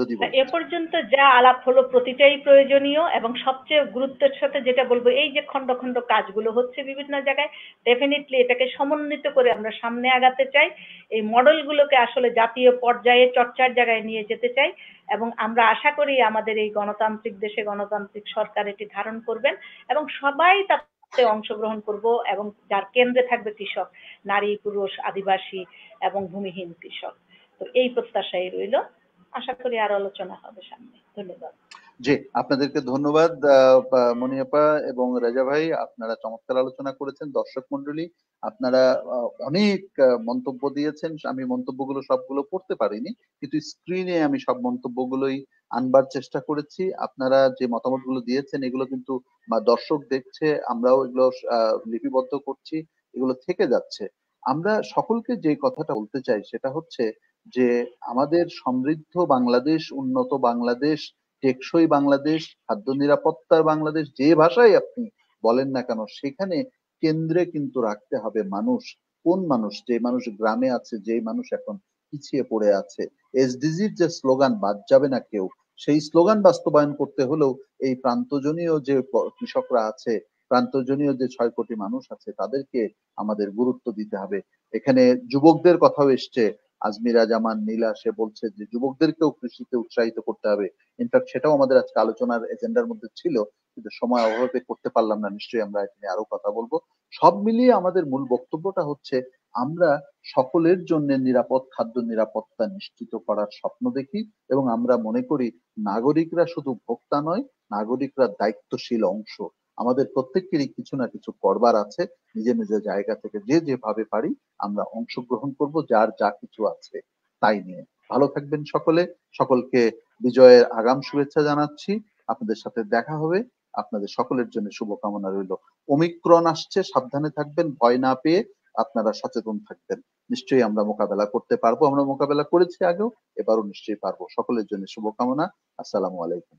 যদি হ্যাঁ, এ পর্যন্ত যা আলাপ হলো প্রতিটাই প্রয়োজনীয় এবং সবচেয়ে গুরুত্বের সাথে যেটা বলবো এই যে খন্ড খন্ড কাজগুলো হচ্ছে বিভিন্ন জায়গায় ডেফিনেটলি এটাকে সমন্বিত করে আমরা সামনে আগাতে চাই এই মডেলগুলোকে আসলে জাতীয় পর্যায়ে চর্চার জায়গায় নিয়ে যেতে চাই এবং আমরা আশা করি আমাদের এই গণতান্ত্রিক দেশে গণতান্ত্রিক সরকার এটি ধারণ করবেন এবং সবাই তাতে অংশগ্রহণ করব এবং যার কেন্দ্রে থাকবে কৃষক নারী পুরুষ আদিবাসী এবং ভূমিহীন কৃষক তো এই প্রত্যাশাই রইল আশা করি আর আলোচনা হবে সামনে ধন্যবাদ জি আপনাদেরকে ধন্যবাদ মনিয়াপা এবং রাজা ভাই আপনারা চমৎকার আলোচনা করেছেন দর্শক মন্ডলী আপনারা অনেক মন্তব্য দিয়েছেন আমি মন্তব্যগুলো সবগুলো পড়তে পারিনি কিন্তু স্ক্রিনে আমি সব মন্তব্যগুলোই আনবার চেষ্টা করেছি আপনারা যে মতামতগুলো দিয়েছেন এগুলো কিন্তু দর্শক দেখছে আমরাও এগুলো লিপিবদ্ধ করছি এগুলো থেকে যাচ্ছে আমরা সকলকে যে কথাটা বলতে চাই সেটা হচ্ছে যে আমাদের সমৃদ্ধ বাংলাদেশ উন্নত বাংলাদেশ টেকসই বাংলাদেশ খাদ্য নিরাপত্তার বাংলাদেশ যে ভাষায় আপনি বলেন না কেন সেখানে কেন্দ্রে কিন্তু রাখতে হবে মানুষ কোন মানুষ যে মানুষ গ্রামে আছে যে মানুষ এখন পিছিয়ে পড়ে আছে এসডিজির যে স্লোগান বাদ যাবে না কেউ সেই স্লোগান বাস্তবায়ন করতে হলেও এই প্রান্তজনীয় যে কৃষকরা আছে প্রান্তজনীয় যে ছয় কোটি মানুষ আছে তাদেরকে আমাদের গুরুত্ব দিতে হবে এখানে যুবকদের কথাও এসছে আজমিরা জামান নীলা সে বলছে যে যুবকদেরকেও কৃষিতে উৎসাহিত করতে হবে ইনফ্যাক্ট সেটাও আমাদের আজকে আলোচনার এজেন্ডার মধ্যে ছিল কিন্তু সময় অভাবে করতে পারলাম না নিশ্চয়ই আমরা এখানে আরো কথা বলবো সব মিলিয়ে আমাদের মূল বক্তব্যটা হচ্ছে আমরা সকলের জন্য নিরাপদ খাদ্য নিরাপত্তা নিশ্চিত করার স্বপ্ন দেখি এবং আমরা মনে করি নাগরিকরা শুধু ভোক্তা নয় নাগরিকরা দায়িত্বশীল অংশ আমাদের প্রত্যেকেরই কিছু না কিছু করবার আছে নিজের নিজের জায়গা থেকে যে যেভাবে পারি আমরা অংশগ্রহণ করব যার যা কিছু আছে তাই নিয়ে ভালো থাকবেন সকলে সকলকে বিজয়ের আগাম শুভেচ্ছা জানাচ্ছি আপনাদের সাথে দেখা হবে আপনাদের সকলের জন্য শুভকামনা রইল ওমিক্রন আসছে সাবধানে থাকবেন ভয় না পেয়ে আপনারা সচেতন থাকবেন নিশ্চয়ই আমরা মোকাবেলা করতে পারবো আমরা মোকাবেলা করেছি আগেও এবারও নিশ্চয়ই পারবো সকলের জন্য শুভকামনা আসসালামু আলাইকুম